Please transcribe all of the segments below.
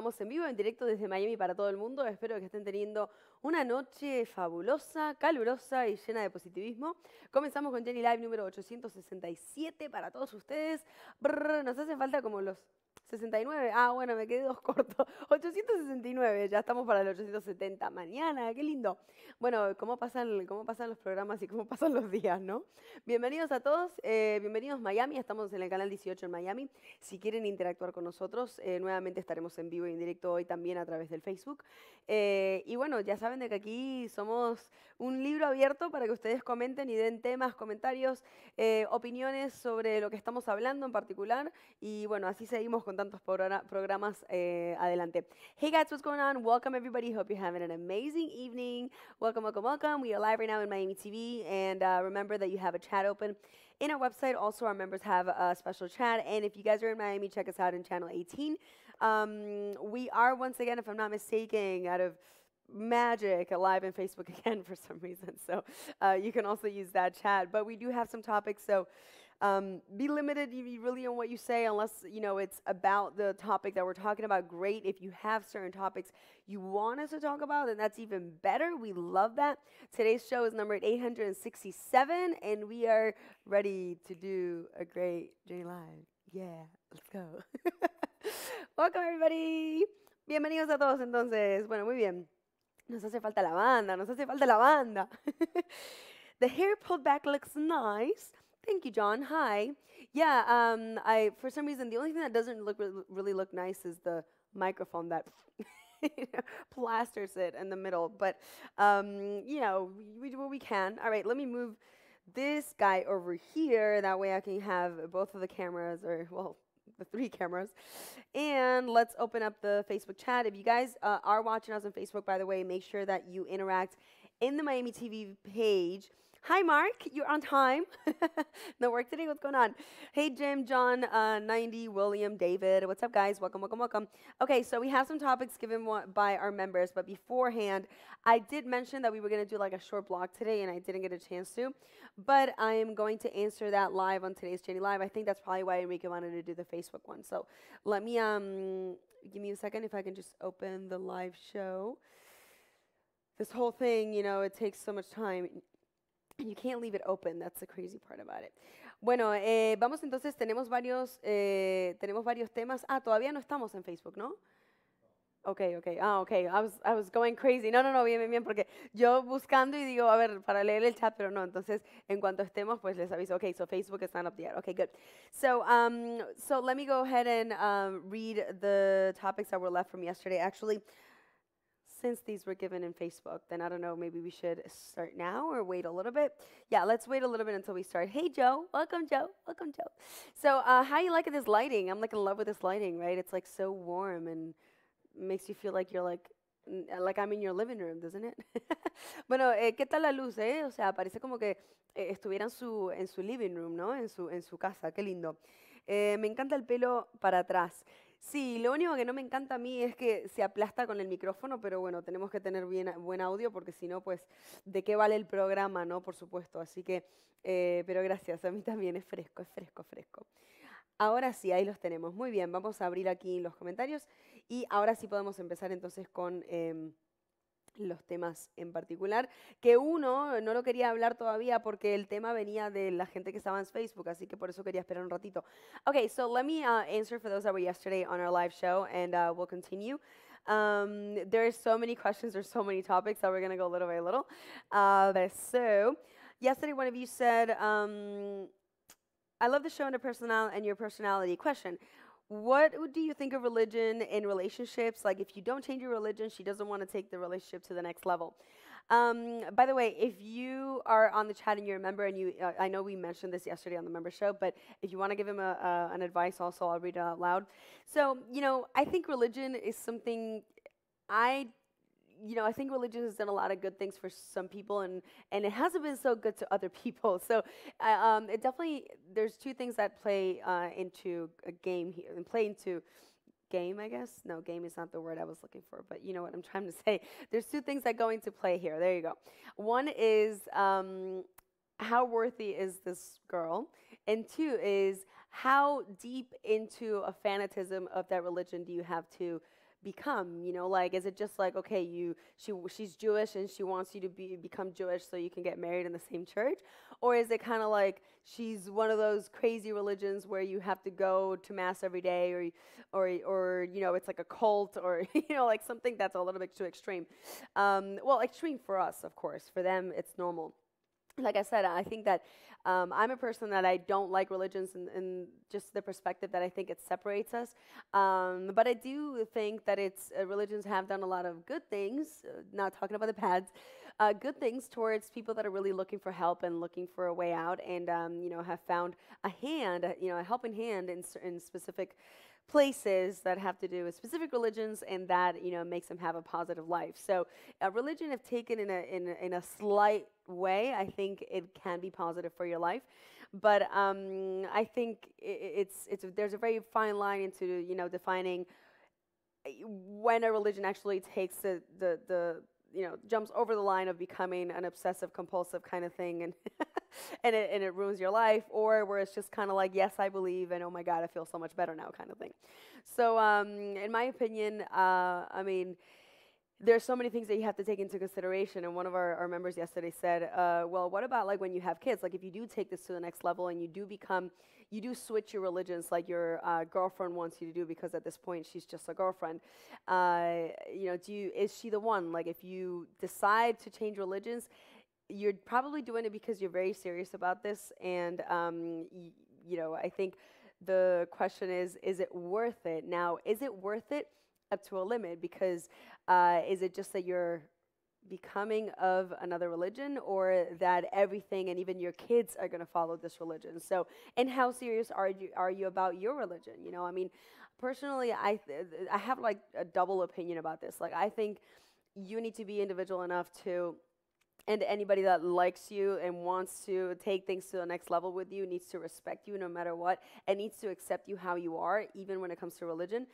Estamos en vivo, en directo desde Miami para todo el mundo. Espero que estén teniendo una noche fabulosa, calurosa y llena de positivismo. Comenzamos con Jenny Live número 867 para todos ustedes. nos hacen falta como los 69, ah, bueno, me quedé dos cortos. 869, ya estamos para el 870 mañana, qué lindo. Bueno, cómo pasan, cómo pasan los programas y cómo pasan los días, ¿no? Bienvenidos a todos, eh, bienvenidos Miami, estamos en el canal 18 en Miami. Si quieren interactuar con nosotros, eh, nuevamente estaremos en vivo y en directo hoy también a través del Facebook. Eh, y bueno, ya saben de que aquí somos un libro abierto para que ustedes comenten y den temas, comentarios, eh, opiniones sobre lo que estamos hablando en particular. Y bueno, así seguimos con tantos programas eh, adelante. Hey guys, what's going on? Welcome everybody. Hope you're having an amazing evening. Welcome, welcome, welcome. We are live right now in Miami TV. And uh, remember that you have a chat open in our website. Also, our members have a special chat. And if you guys are in Miami, check us out in Channel 18. Um, we are, once again, if I'm not mistaken, out of magic alive in Facebook again for some reason. So uh, you can also use that chat. But we do have some topics. So um, be limited really on what you say unless you know it's about the topic that we're talking about great if you have certain topics you want us to talk about then that's even better we love that today's show is number 867 and we are ready to do a great j live yeah let's go welcome everybody bienvenidos a todos entonces bueno muy bien nos hace falta la banda, nos hace falta la banda. the hair pulled back looks nice. Thank you, John. Hi. Yeah, um, I for some reason the only thing that doesn't look re really look nice is the microphone that plasters it in the middle. But um, you know, we do what we can. All right, let me move this guy over here. That way I can have both of the cameras, or well, the three cameras. And let's open up the Facebook chat. If you guys uh, are watching us on Facebook, by the way, make sure that you interact in the Miami TV page Hi, Mark. You're on time. no work today. What's going on? Hey, Jim, John, uh, 90, William, David. What's up, guys? Welcome, welcome, welcome. Okay, so we have some topics given by our members, but beforehand, I did mention that we were going to do like a short blog today, and I didn't get a chance to, but I am going to answer that live on today's Jenny Live. I think that's probably why Enrique wanted to do the Facebook one. So let me um give me a second if I can just open the live show this whole thing, you know, it takes so much time. You can't leave it open, that's the crazy part about it. Bueno, eh, vamos entonces, tenemos varios, eh, tenemos varios temas. Ah, todavía no estamos en Facebook, ¿no? Ok, ok, ah, ok, I was, I was going crazy. No, no, no, bien, bien, bien, porque yo buscando y digo, a ver, para leer el chat, pero no, entonces, en cuanto estemos, pues les aviso. Ok, so Facebook is not up yet. Ok, good. So, um, so let me go ahead and um, read the topics that were left from yesterday. Actually, since these were given in Facebook, then I don't know, maybe we should start now or wait a little bit. Yeah, let's wait a little bit until we start. Hey, Joe. Welcome, Joe. Welcome, Joe. So uh, how you liking this lighting? I'm like in love with this lighting, right? It's like so warm and makes you feel like you're like like I'm in your living room, doesn't it? bueno, eh, ¿qué tal la luz, eh? O sea, parece como que eh, estuviera en su, en su living room, ¿no? En su, en su casa, qué lindo. Eh, me encanta el pelo para atrás. Sí, lo único que no me encanta a mí es que se aplasta con el micrófono, pero bueno, tenemos que tener bien, buen audio porque si no, pues, ¿de qué vale el programa, no? Por supuesto, así que, eh, pero gracias, a mí también es fresco, es fresco, fresco. Ahora sí, ahí los tenemos. Muy bien, vamos a abrir aquí los comentarios y ahora sí podemos empezar entonces con... Em, los temas en particular, que uno no lo quería hablar todavía porque el tema venía de la gente que estaba en Facebook, así que por eso quería esperar un ratito. Okay, so let me uh, answer for those that were yesterday on our live show and uh, we'll continue. Um, there's so many questions, there's so many topics that we're going to go little by little. Uh, so, yesterday one of you said, um, I love the show and your personality. Question, What do you think of religion in relationships? Like, if you don't change your religion, she doesn't want to take the relationship to the next level. Um, by the way, if you are on the chat and you're a member, and you, uh, I know we mentioned this yesterday on the member show, but if you want to give him a, an advice, also I'll read it out loud. So, you know, I think religion is something I you know, I think religion has done a lot of good things for some people, and and it hasn't been so good to other people. So, uh, um, it definitely there's two things that play uh, into a game here and play into game, I guess. No, game is not the word I was looking for, but you know what I'm trying to say. There's two things that go into play here. There you go. One is um, how worthy is this girl, and two is how deep into a fanatism of that religion do you have to become you know like is it just like okay you she she's jewish and she wants you to be become jewish so you can get married in the same church or is it kind of like she's one of those crazy religions where you have to go to mass every day or or or you know it's like a cult or you know like something that's a little bit too extreme um, well extreme for us of course for them it's normal like I said, I think that um, I'm a person that I don't like religions and, just the perspective that I think it separates us. Um, but I do think that it's uh, religions have done a lot of good things. Uh, not talking about the pads, uh, good things towards people that are really looking for help and looking for a way out, and um, you know have found a hand, you know, a helping hand in, in specific places that have to do with specific religions and that you know makes them have a positive life. So a religion, if taken in a, in in a slight way, I think it can be positive for your life. But um, I think it's it's there's a very fine line into you know defining eh, when a religion actually takes the the, the you know jumps over the line of becoming an obsessive compulsive kind of thing and and, it, and it ruins your life, or where it's just kind of like, yes, I believe, and oh my God, I feel so much better now kind of thing. So, um, in my opinion, uh, I mean, there's so many things that you have to take into consideration. And one of our, our members yesterday said, uh, well, what about like when you have kids? Like if you do take this to the next level and you do become, you do switch your religions like your uh, girlfriend wants you to do because at this point she's just a girlfriend. Uh, you know, do you, is she the one? Like if you decide to change religions, you're probably doing it because you're very serious about this, and um, y- you know, I think the question is, is it worth it? Now, is it worth it up to a limit? Because uh, is it just that you're becoming of another religion or that everything and even your kids are going to follow this religion so and how serious are you are you about your religion you know i mean personally i th- i have like a double opinion about this like i think you need to be individual enough to and anybody that likes you and wants to take things to the next level with you needs to respect you no matter what and needs to accept you how you are, even when it comes to religion.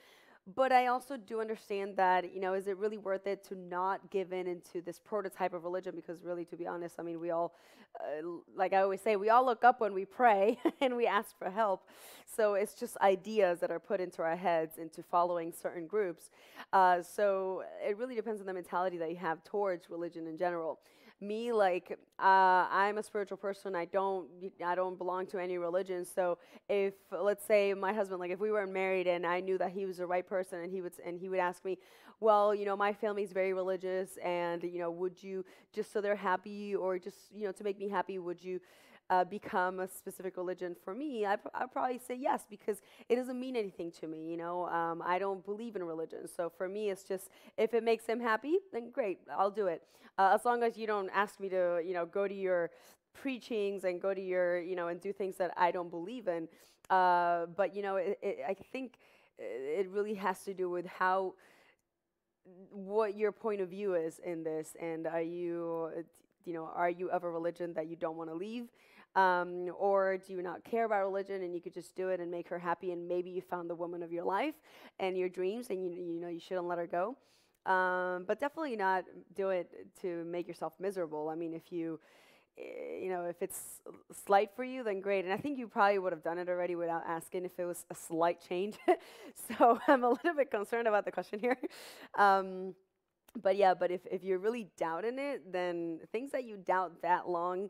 But I also do understand that, you know, is it really worth it to not give in into this prototype of religion? Because, really, to be honest, I mean, we all, uh, like I always say, we all look up when we pray and we ask for help. So it's just ideas that are put into our heads into following certain groups. Uh, so it really depends on the mentality that you have towards religion in general me like uh, i'm a spiritual person i don't i don't belong to any religion so if let's say my husband like if we weren't married and i knew that he was the right person and he would and he would ask me well you know my family is very religious and you know would you just so they're happy or just you know to make me happy would you uh, become a specific religion for me, I pr- I'd probably say yes because it doesn't mean anything to me. You know, um, I don't believe in religion, so for me, it's just if it makes him happy, then great, I'll do it. Uh, as long as you don't ask me to, you know, go to your preachings and go to your, you know, and do things that I don't believe in. Uh, but you know, it, it, I think uh, it really has to do with how what your point of view is in this, and are you you know, are you of a religion that you don't want to leave? Um, or do you not care about religion and you could just do it and make her happy and maybe you found the woman of your life and your dreams and you, you know you shouldn't let her go. Um, but definitely not do it to make yourself miserable. I mean, if you eh, you know, if it's slight for you, then great. And I think you probably would have done it already without asking if it was a slight change. so I'm a little bit concerned about the question here. Um, but yeah, but if, if you're really doubting it, then things that you doubt that long,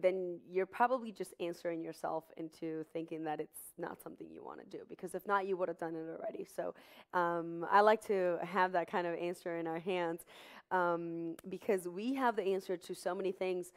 then you're probably just answering yourself into thinking that it's not something you want to do because if not, you would have done it already. So um, I like to have that kind of answer in our hands um, because we have the answer to so many things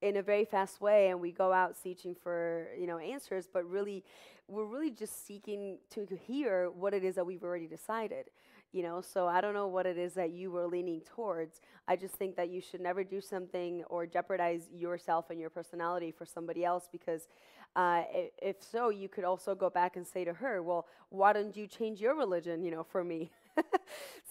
in a very fast way and we go out searching for you know answers but really we're really just seeking to hear what it is that we've already decided you know so i don't know what it is that you were leaning towards i just think that you should never do something or jeopardize yourself and your personality for somebody else because uh, if so you could also go back and say to her well why don't you change your religion you know for me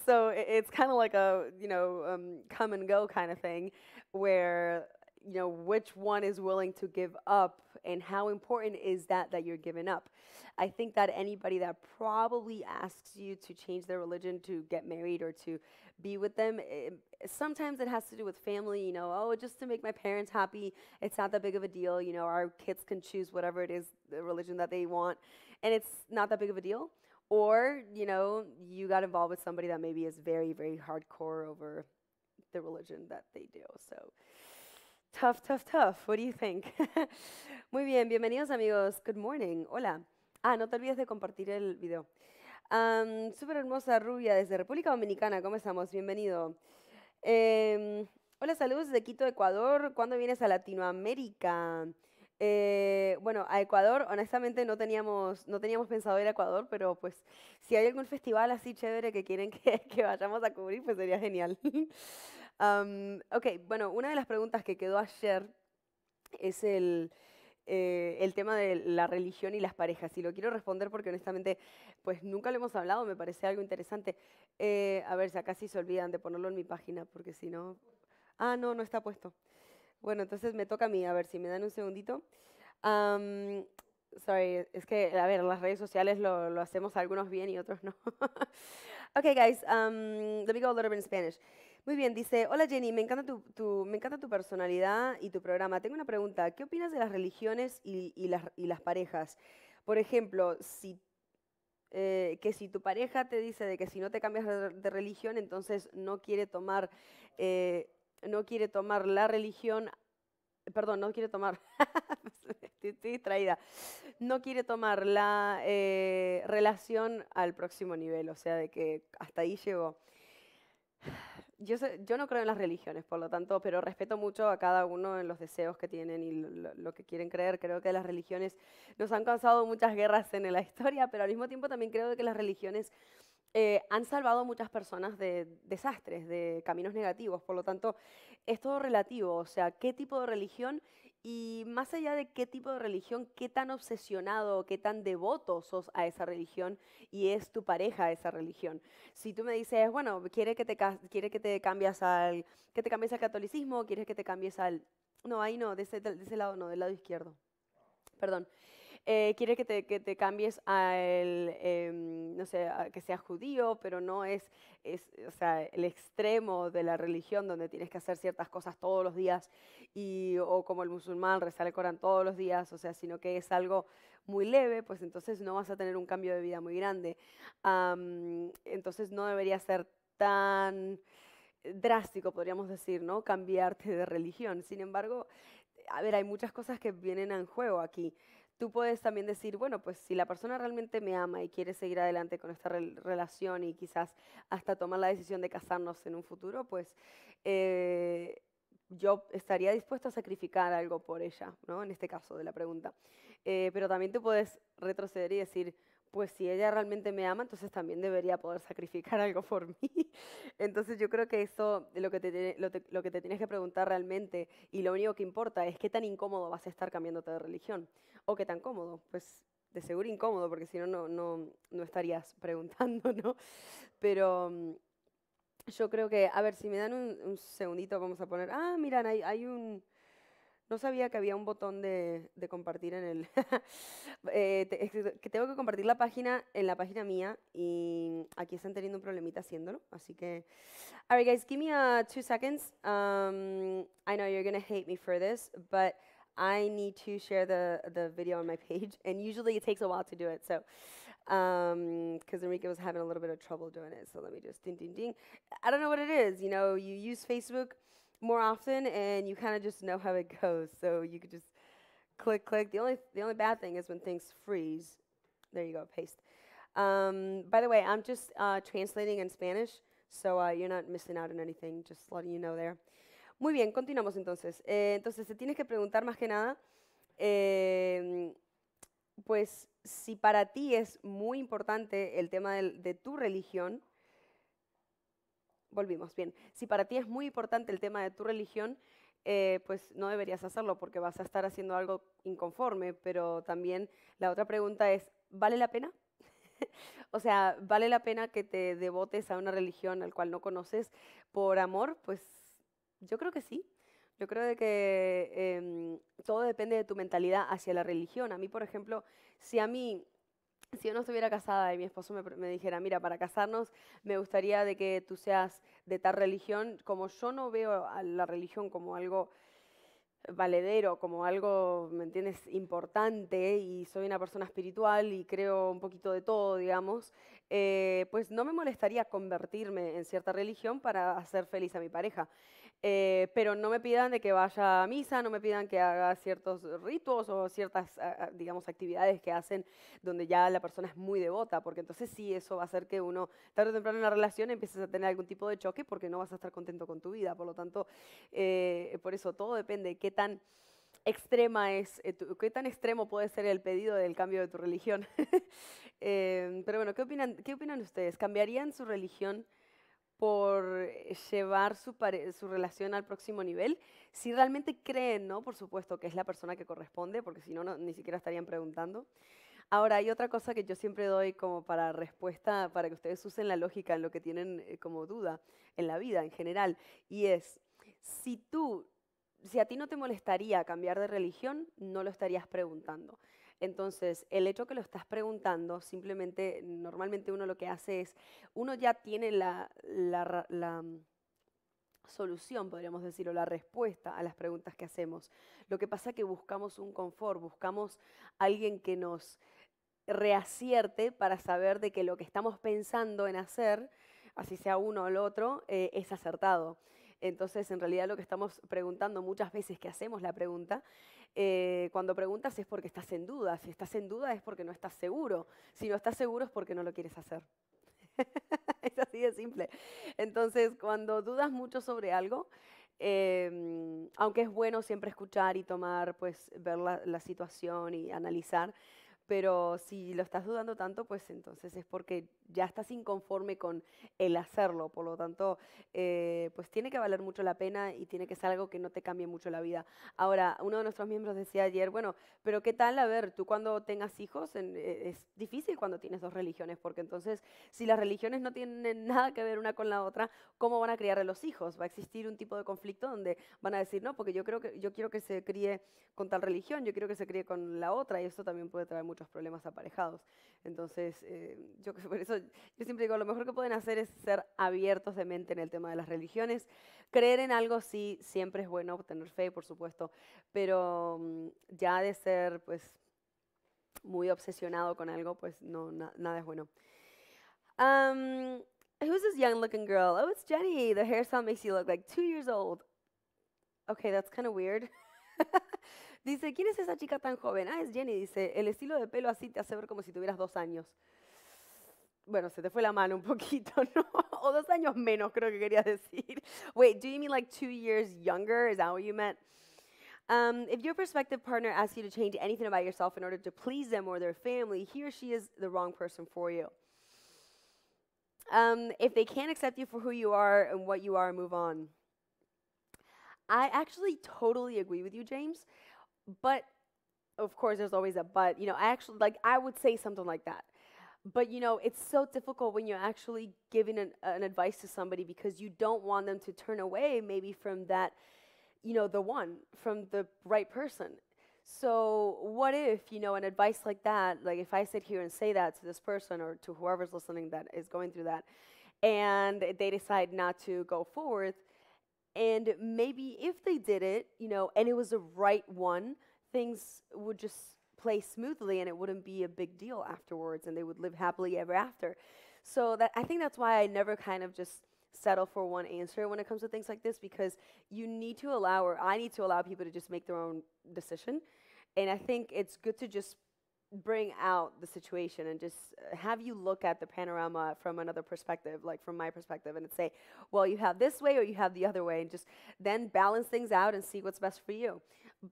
so it's kind of like a you know um, come and go kind of thing where you know, which one is willing to give up and how important is that that you're giving up? I think that anybody that probably asks you to change their religion to get married or to be with them, it, eh, sometimes it has to do with family, you know, oh, just to make my parents happy, it's not that big of a deal, you know, our kids can choose whatever it is, the religion that they want, and it's not that big of a deal. Or, you know, you got involved with somebody that maybe is very, very hardcore over the religion that they do. So, Tough, tough, tough. What do you think? Muy bien, bienvenidos amigos. Good morning. Hola. Ah, no te olvides de compartir el video. Super Súper hermosa rubia desde República Dominicana. ¿Cómo estamos? Bienvenido. Em, hola, saludos de Quito, Ecuador. ¿Cuándo vienes a Latinoamérica? Eh, bueno, a Ecuador, honestamente no teníamos, no teníamos pensado ir a Ecuador, pero pues si hay algún festival así chévere que quieren que, que vayamos a cubrir, pues sería genial. ok, bueno, una de las preguntas que quedó ayer es eh, el, tema de la religión y las parejas. Y lo quiero responder porque honestamente, pues nunca lo hemos hablado, me parece algo interesante. Eh, a ver, si acá sí se olvidan de ponerlo en mi página, porque si no... Ah, no, no está puesto. Bueno, entonces me toca a mí, a ver si me dan un segundito. sorry, es que, a ver, las redes sociales lo, hacemos algunos bien y otros no. okay, guys, let me go a little bit in Spanish. Muy bien, dice, hola Jenny, me encanta tu, personalidad y tu programa. Tengo una pregunta, ¿qué opinas de las religiones y, las, parejas? Por ejemplo, eh, que si tu pareja te dice de que si no te cambias de religión, entonces no quiere tomar, eh, no quiere tomar la religión perdón, no quiere tomar, estoy, distraída, no quiere tomar la eh, relación al próximo nivel, o sea, de que hasta ahí llegó yo, no creo en las religiones, por lo tanto, pero respeto mucho a cada uno en los deseos que tienen y lo, que quieren creer. Creo que las religiones nos han causado muchas guerras en la historia, pero al mismo tiempo también creo que las religiones eh, han salvado a muchas personas de desastres, de caminos negativos. Por lo tanto, es todo relativo, o sea, qué tipo de religión y más allá de qué tipo de religión, qué tan obsesionado qué tan devoto sos a esa religión y es tu pareja esa religión. Si tú me dices, bueno, quiere que te, quiere que te cambies al que te cambies al catolicismo, quieres que te cambies al no, ahí no, de ese, de ese lado no, del lado izquierdo. Perdón. Eh, quiere que te, que cambies a em, no sé, a que sea judío, pero no es, el extremo de la religión donde tienes que hacer ciertas cosas todos los días, y, o como el musulmán rezar el Corán todos los días, o sea, sino que es algo muy leve, pues entonces no vas a tener un cambio de vida muy grande. entonces no debería ser tan drástico, podríamos decir, ¿no? Cambiarte de religión. Sin embargo, a ver, hay muchas cosas que vienen en juego aquí tú puedes también decir, bueno, pues si la persona realmente me ama y quiere seguir adelante con esta relación y quizás hasta tomar la decisión de casarnos en un futuro, pues eh, yo estaría dispuesto a sacrificar algo por ella, ¿no? En este caso de la pregunta. Eh, pero también tú puedes retroceder y decir, pues si ella realmente me ama, entonces también debería poder sacrificar algo por mí. Entonces yo creo que eso, lo que te, tienes que preguntar realmente, y lo único que importa es qué tan incómodo vas a estar cambiándote de religión, o qué tan cómodo, pues de seguro incómodo, porque si no, no, no estarías preguntando, ¿no? Pero mm, yo creo que, a ver, si me dan un, un segundito, vamos a poner, ah, miran, hay, hay un no sabía que había un botón de, compartir en el... Eh, que tengo que compartir la página en la página mía y aquí están teniendo un problemita haciéndolo, así que... right, guys, give me uh, two seconds. Um, I know you're going to hate me for this, but I need to share the, the video on my page, and usually it takes a while to do it, so... Because um, Enrique was having a little bit of trouble doing it, so let me just ding, ding, ding. I don't know what it is, you know, you use Facebook more often, and you kind of just know how it goes. So you could just click, click. The only the only bad thing is when things freeze. There you go, paste. Um, by the way, I'm just uh, translating in Spanish, so uh, you're not missing out on anything. Just letting you know there. Muy bien, continuamos entonces. Eh, entonces te tienes que preguntar más que nada, eh, pues si para ti es muy importante el tema de tu religión volvimos. Bien, si para ti es muy importante el tema de tu religión, eh, pues no deberías hacerlo porque vas a estar haciendo algo inconforme, pero también la otra pregunta es, ¿vale la pena? o sea, ¿vale la pena que te devotes a una religión al cual no conoces por amor? Pues yo creo que sí. Yo creo de que em, todo depende de tu mentalidad hacia la religión. A mí, por ejemplo, si a mí si yo no estuviera casada y mi esposo me, dijera, mira, para casarnos me gustaría de que tú seas de tal religión, como yo no veo a la religión como algo valedero, como algo, ¿me entiendes?, importante y soy una persona espiritual y creo un poquito de todo, digamos, eh, pues no me molestaría convertirme en cierta religión para hacer feliz a mi pareja. Eh, pero no me pidan de que vaya a misa, no me pidan que haga ciertos ritos o ciertas, digamos, actividades que hacen donde ya la persona es muy devota, porque entonces sí, eso va a hacer que uno, tarde o temprano en la relación, empieces a tener algún tipo de choque porque no vas a estar contento con tu vida. Por lo tanto, eh, por eso todo depende de qué tan extrema es, eh, qué tan extremo puede ser el pedido del cambio de tu religión. Em, pero bueno, ¿qué opinan, ¿qué opinan ustedes? ¿Cambiarían su religión? por llevar su, relación al próximo nivel, si realmente creen, ¿no? Por supuesto que es la persona que corresponde, porque si no, ni siquiera estarían preguntando. Ahora, hay otra cosa que yo siempre doy como para respuesta, para que ustedes usen la lógica en lo que tienen eh, como duda en la vida en general, y es, si tú, si a ti no te molestaría cambiar de religión, no lo estarías preguntando. Entonces, el hecho que lo estás preguntando, simplemente, normalmente uno lo que hace es, uno ya tiene la, mm, solución, podríamos decirlo, la respuesta a las preguntas que hacemos. Lo que pasa es que buscamos un confort, buscamos alguien que nos reacierte para saber de que lo que estamos pensando en hacer, así sea uno o el otro, eh, es acertado. Entonces, en realidad lo que estamos preguntando muchas veces que hacemos la pregunta eh, cuando preguntas es porque estás en duda. Si estás en duda es porque no estás seguro. Si no estás seguro es porque no lo quieres hacer. es así de simple. Entonces, cuando dudas mucho sobre algo, em, aunque es bueno siempre escuchar y tomar, pues ver la situación y analizar, pero si lo estás dudando tanto, pues entonces es porque ya estás inconforme con el hacerlo, por lo tanto, eh, pues tiene que valer mucho la pena y tiene que ser algo que no te cambie mucho la vida. Ahora, uno de nuestros miembros decía ayer, bueno, pero ¿qué tal? A ver, tú cuando tengas hijos, eh, es difícil cuando tienes dos religiones, porque entonces, si las religiones no tienen nada que ver una con la otra, ¿cómo van a criar a los hijos? Va a existir un tipo de conflicto donde van a decir, no, porque yo, creo que, yo quiero que se críe con tal religión, yo quiero que se críe con la otra, y eso también puede traer mucho los problemas aparejados. Entonces, eh, yo por eso yo siempre digo, lo mejor que pueden hacer es ser abiertos de mente en el tema de las religiones. Creer en algo sí, siempre es bueno, tener fe, por supuesto, pero mm, ya de ser pues muy obsesionado con algo, pues no, nada es bueno. Um, who's this young looking girl? Oh, it's Jenny. The hairstyle makes you look like two years old. Okay, that's kind of weird. Dice, ¿quién es esa chica tan joven? Ah, es Jenny, dice, el estilo de pelo así te hace ver como si tuvieras dos años. Bueno, se te fue la mano un poquito, ¿no? o dos años menos, creo que quería decir. Wait, do you mean like two years younger? Is that what you meant? Um, if your prospective partner asks you to change anything about yourself in order to please them or their family, he or she is the wrong person for you. Um, if they can't accept you for who you are and what you are, move on. I actually totally agree with you, James but of course there's always a but you know i actually like i would say something like that but you know it's so difficult when you're actually giving an, an, advice to somebody because you don't want them to turn away maybe from that you know the one from the right person so what if you know an advice like that like if i sit here and say that to this person or to whoever's listening that is going through that and they decide not to go forward and maybe if they did it, you know, and it was the right one, things would just play smoothly and it wouldn't be a big deal afterwards and they would live happily ever after. So that I think that's why I never kind of just settle for one answer when it comes to things like this because you need to allow or I need to allow people to just make their own decision. And I think it's good to just bring out the situation and just have you look at the panorama from another perspective, like from my perspective, and say, well, you have this way or you have the other way, and just then balance things out and see what's best for you.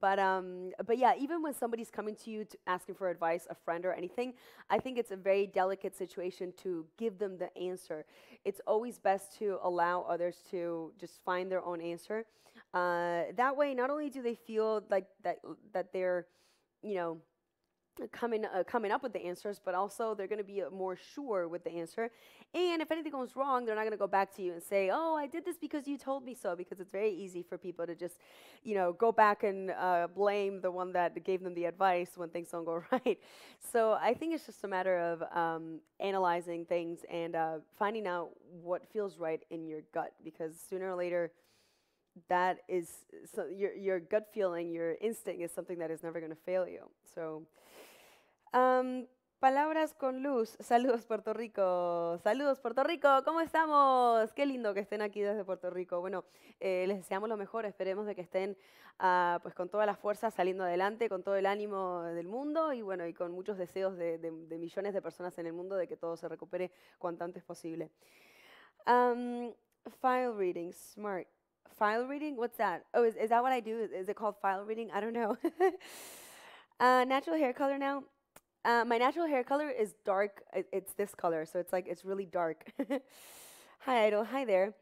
But um, but yeah, even when somebody's coming to you to asking for advice, a friend or anything, I think it's a very delicate situation to give them the answer. It's always best to allow others to just find their own answer. Uh, that way, not only do they feel like that that they're, you know coming uh, coming up with the answers, but also they're going to be uh, more sure with the answer. And if anything goes wrong, they're not going to go back to you and say, "Oh, I did this because you told me so." Because it's very easy for people to just, you know, go back and uh, blame the one that gave them the advice when things don't go right. So I think it's just a matter of um, analyzing things and uh, finding out what feels right in your gut, because sooner or later that is so your your gut feeling, your instinct is something that is never going to fail you. So palabras con luz. Saludos Puerto Rico. Saludos Puerto Rico. ¿Cómo estamos? Qué lindo que estén aquí desde Puerto Rico. Bueno, eh, les deseamos lo mejor. Esperemos de que estén ah, pues con toda la fuerza saliendo adelante, con todo el ánimo del mundo y bueno, y con muchos deseos de, millones de personas en el mundo de que todo se recupere cuanto antes posible. file reading, smart. File reading? What's that? Oh, is, that what I do? Is it called file reading? I don't know. Uh, natural hair color now. Uh, my natural hair color is dark. It's this color, so it's like it's really dark. hi, Idol. Hi there.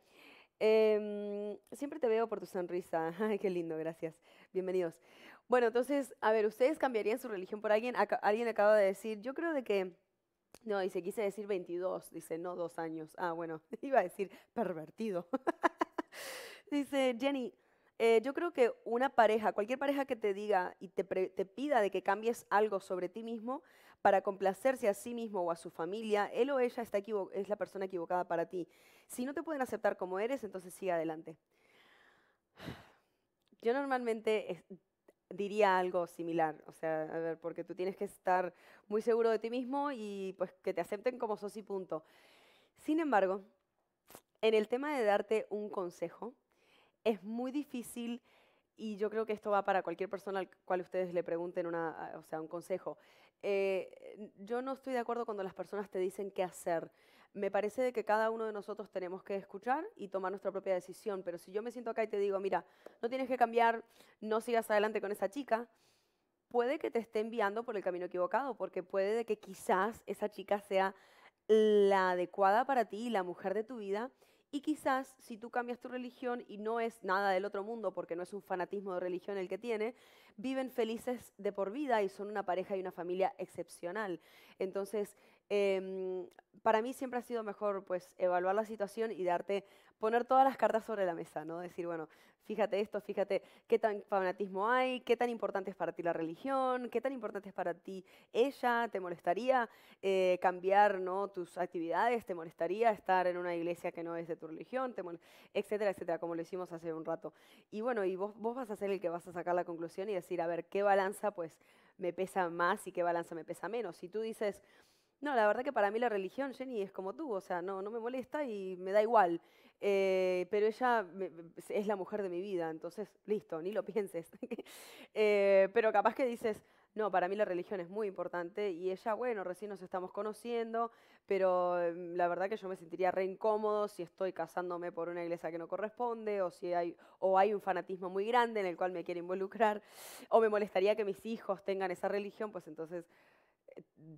Em, siempre te veo por tu sonrisa. Ay, qué lindo, gracias. Bienvenidos. Bueno, entonces, a ver, ¿ustedes cambiarían su religión por alguien? alguien acaba de decir, yo creo de que... No, dice, quise decir 22, dice, no dos años. Ah, bueno, iba a decir pervertido. dice, Jenny, eh, yo creo que una pareja, cualquier pareja que te diga y te, pida de que cambies algo sobre ti mismo para complacerse a sí mismo o a su familia, él o ella está es la persona equivocada para ti. Si no te pueden aceptar como eres, entonces sigue adelante. Yo normalmente diría algo similar, o sea, a ver, porque tú tienes que estar muy seguro de ti mismo y pues que te acepten como sos y punto. Sin embargo, en el tema de darte un consejo, es muy difícil y yo creo que esto va para cualquier persona al cual ustedes le pregunten una, o sea, un consejo. Eh, yo no estoy de acuerdo cuando las personas te dicen qué hacer. Me parece que cada uno de nosotros tenemos que escuchar y tomar nuestra propia decisión, pero si yo me siento acá y te digo, mira, no tienes que cambiar, no sigas adelante con esa chica, puede que te esté enviando por el camino equivocado, porque puede que quizás esa chica sea la adecuada para ti, la mujer de tu vida, y quizás si tú cambias tu religión y no es nada del otro mundo, porque no es un fanatismo de religión el que tiene, viven felices de por vida y son una pareja y una familia excepcional. Entonces, em, para mí siempre ha sido mejor pues evaluar la situación y darte poner todas las cartas sobre la mesa, ¿no? Decir, bueno, fíjate esto, fíjate qué tan fanatismo hay, qué tan importante es para ti la religión, qué tan importante es para ti ella, ¿te molestaría eh, cambiar ¿no? tus actividades? ¿Te molestaría estar en una iglesia que no es de tu religión? etcétera, etcétera, como lo hicimos hace un rato. Y bueno, y vos, vos vas a ser el que vas a sacar la conclusión y decir, a ver, ¿qué balanza pues me pesa más y qué balanza me pesa menos? Si tú dices... No, la verdad que para mí la religión, Jenny, es como tú, o sea, no, no me molesta y me da igual. Eh, pero ella es la mujer de mi vida, entonces, listo, ni lo pienses. Eh, pero capaz que dices, no, para mí la religión es muy importante y ella, bueno, recién nos estamos conociendo, pero em, la verdad que yo me sentiría re incómodo si estoy casándome por una iglesia que no corresponde o si hay, o hay un fanatismo muy grande en el cual me quiere involucrar o me molestaría que mis hijos tengan esa religión, pues entonces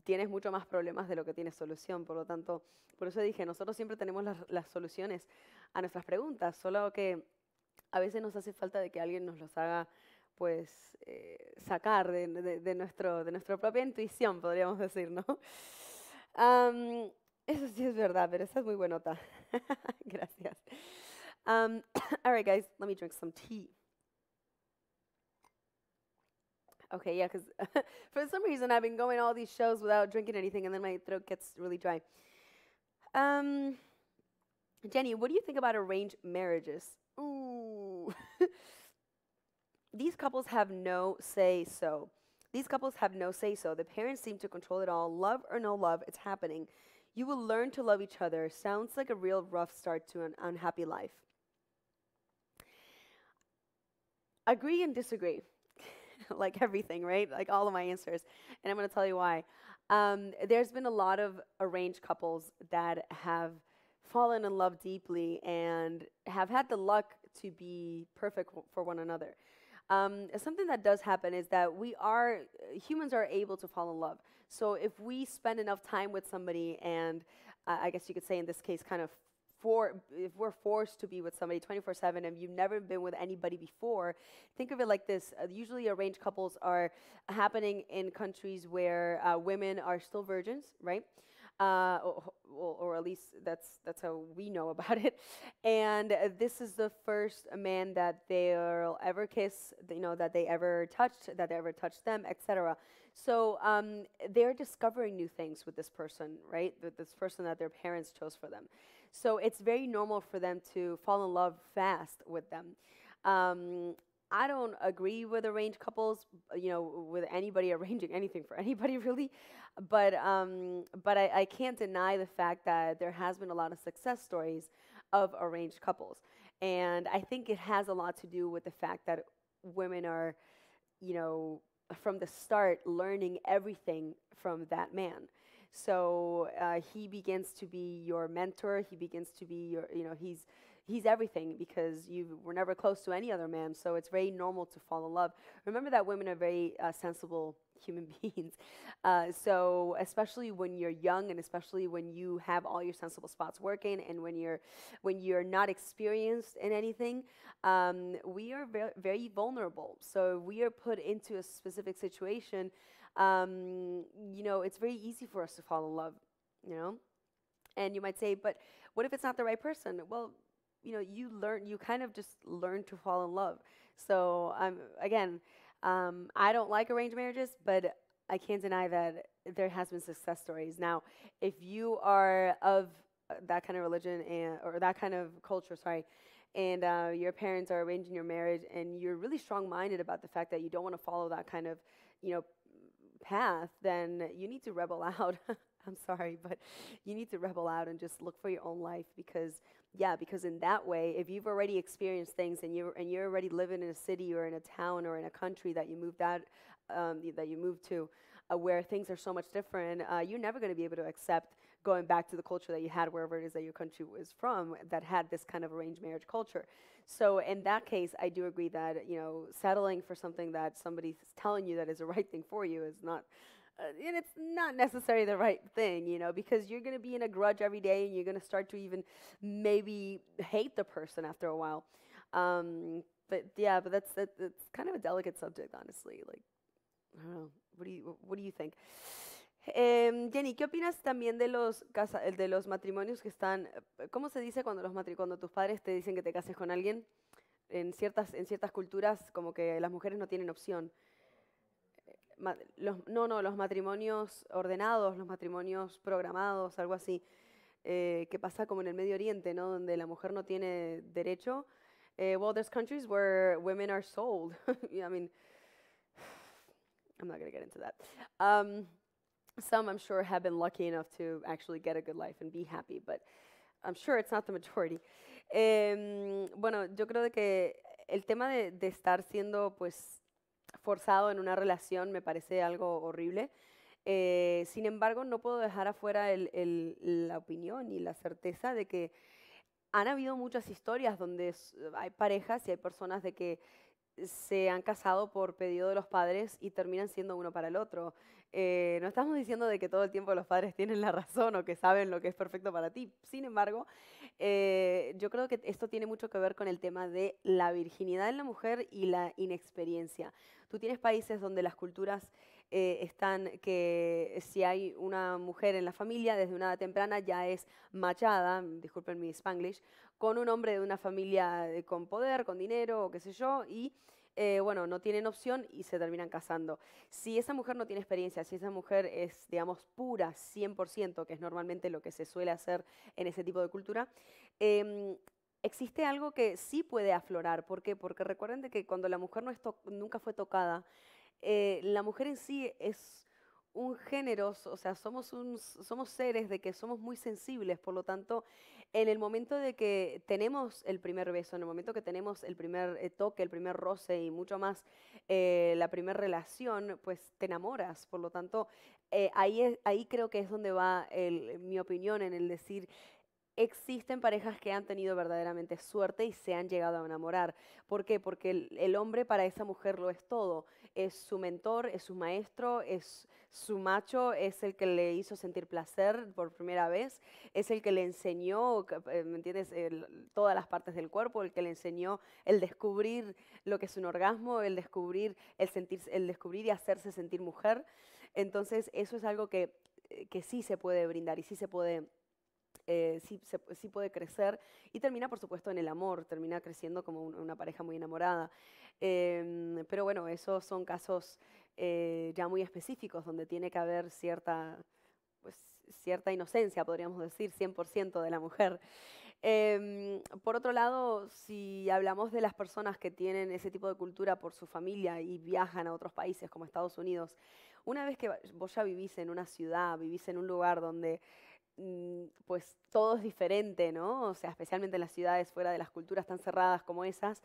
tienes mucho más problemas de lo que tienes solución. Por lo tanto, por eso dije, nosotros siempre tenemos las, soluciones a nuestras preguntas, solo que a veces nos hace falta de que alguien nos los haga pues eh, sacar de, nuestro, de nuestra propia intuición, podríamos decir, ¿no? eso sí es verdad, pero esa es muy buena Gracias. all right, guys, let me drink some tea. Okay, yeah, because for some reason I've been going all these shows without drinking anything, and then my throat gets really dry. Um, Jenny, what do you think about arranged marriages? Ooh. These couples have no say so. These couples have no say so. The parents seem to control it all. Love or no love, it's happening. You will learn to love each other. Sounds like a real rough start to an unhappy life. Agree and disagree. like everything, right? Like all of my answers. And I'm going to tell you why. Um, there's been a lot of arranged couples that have fallen in love deeply and have had the luck to be perfect for one another. Um, something that does happen is that we are uh, humans are able to fall in love. So if we spend enough time with somebody and uh, I guess you could say in this case kind of for if we're forced to be with somebody 24/7 and you've never been with anybody before, think of it like this: uh, usually arranged couples are happening in countries where uh, women are still virgins, right? Uh, or, or, at least that's that's how we know about it. And uh, this is the first man that they'll ever kiss, you know, that they ever touched, that they ever touched them, etc. So um, they're discovering new things with this person, right? this person that their parents chose for them. So it's very normal for them to fall in love fast with them. Um, I don't agree with arranged couples, you know, with anybody arranging anything for anybody really, but um, but I, I can't deny the fact that there has been a lot of success stories of arranged couples, and I think it has a lot to do with the fact that women are, you know, from the start learning everything from that man. So uh, he begins to be your mentor. He begins to be your, you know, he's he's everything because you were never close to any other man. So it's very normal to fall in love. Remember that women are very uh, sensible human beings. Uh, so especially when you're young and especially when you have all your sensible spots working and when you're when you're not experienced in anything, um, we are very, very vulnerable. So we are put into a specific situation um, you know, it's very easy for us to fall in love, you know? And you might say, but what if it's not the right person? Well, you know, you learn, you kind of just learn to fall in love. So, um, again, um, I don't like arranged marriages, but I can't deny that there has been success stories. Now, if you are of uh, that kind of religion and or that kind of culture, sorry, and uh, your parents are arranging your marriage, and you're really strong-minded about the fact that you don't want to follow that kind of, you know, path, then you need to rebel out. I'm sorry, but you need to rebel out and just look for your own life because, yeah, because in that way, if you've already experienced things and you're and you're already living in a city or in a town or in a country that you moved out, um, that you moved to, uh, where things are so much different, uh, you're never going to be able to accept going back to the culture that you had wherever it is that your country was from that had this kind of arranged marriage culture. So in that case, I do agree that you know settling for something that somebody's telling you that is the right thing for you is not, uh, and it's not necessarily the right thing, you know, because you're going to be in a grudge every day, and you're going to start to even maybe hate the person after a while. Um, but yeah, but that's that, that's kind of a delicate subject, honestly. Like, I don't know. What do you what do you think? Eh, Jenny, ¿qué opinas también de los, casa, de los matrimonios que están, eh, ¿cómo se dice cuando, los matri cuando tus padres te dicen que te cases con alguien? En ciertas, en ciertas culturas como que las mujeres no tienen opción. Eh, los, no, no, los matrimonios ordenados, los matrimonios programados, algo así, eh, que pasa como en el Medio Oriente, ¿no? Donde la mujer no tiene derecho. Eh, well, countries where women are sold. I mean, I'm not going to get into that. Um, Some, I'm sure, have been lucky enough to actually get a good life and be happy, but I'm sure it's not the majority. Em, bueno, yo creo que el tema de, estar siendo pues forzado en una relación me parece algo horrible. Eh, sin embargo, no puedo dejar afuera la opinión y la certeza de que han habido muchas historias donde hay parejas y hay personas de que se han casado por pedido de los padres y terminan siendo uno para el otro. Eh, no estamos diciendo de que todo el tiempo los padres tienen la razón o que saben lo que es perfecto para ti. Sin embargo, eh, yo creo que esto tiene mucho que ver con el tema de la virginidad en la mujer y la inexperiencia. Tú tienes países donde las culturas eh, están que si hay una mujer en la familia desde una edad temprana ya es machada, disculpen mi spanglish, con un hombre de una familia con poder, con dinero o qué sé yo, y eh, bueno, no tienen opción y se terminan casando. Si esa mujer no tiene experiencia, si esa mujer es, digamos, pura 100%, que es normalmente lo que se suele hacer en ese tipo de cultura, em, existe algo que sí puede aflorar. ¿Por qué? Porque recuerden que cuando la mujer no nunca fue tocada, eh, la mujer en sí es un género, o sea, somos, un, somos seres de que somos muy sensibles, por lo tanto, en el momento de que tenemos el primer beso, en el momento que tenemos el primer eh, toque, el primer roce y mucho más eh, la primera relación, pues te enamoras, por lo tanto, eh, ahí, es, ahí creo que es donde va mi opinión en el decir existen parejas que han tenido verdaderamente suerte y se han llegado a enamorar. ¿Por qué? Porque el, hombre para esa mujer lo es todo. Es su mentor, es su maestro, es su macho, es el que le hizo sentir placer por primera vez, es el que le enseñó, eh, ¿me entiendes?, todas las partes del cuerpo, el que le enseñó el descubrir lo que es un orgasmo, el descubrir, el el descubrir y hacerse sentir mujer. Entonces, eso es algo que, eh, que sí se puede brindar y sí se puede eh, sí, puede crecer y termina, por supuesto, en el amor, termina creciendo como una pareja muy enamorada. Em, pero bueno, esos son casos eh, ya muy específicos donde tiene que haber cierta, pues, cierta inocencia, podríamos decir, 100% de la mujer. Em, por otro lado, si hablamos de las personas que tienen ese tipo de cultura por su familia y viajan a otros países como Estados Unidos, una vez que vos ya vivís en una ciudad, vivís en un lugar donde Mm, pues todo es diferente, ¿no? O sea, especialmente en las ciudades fuera de las culturas tan cerradas como esas,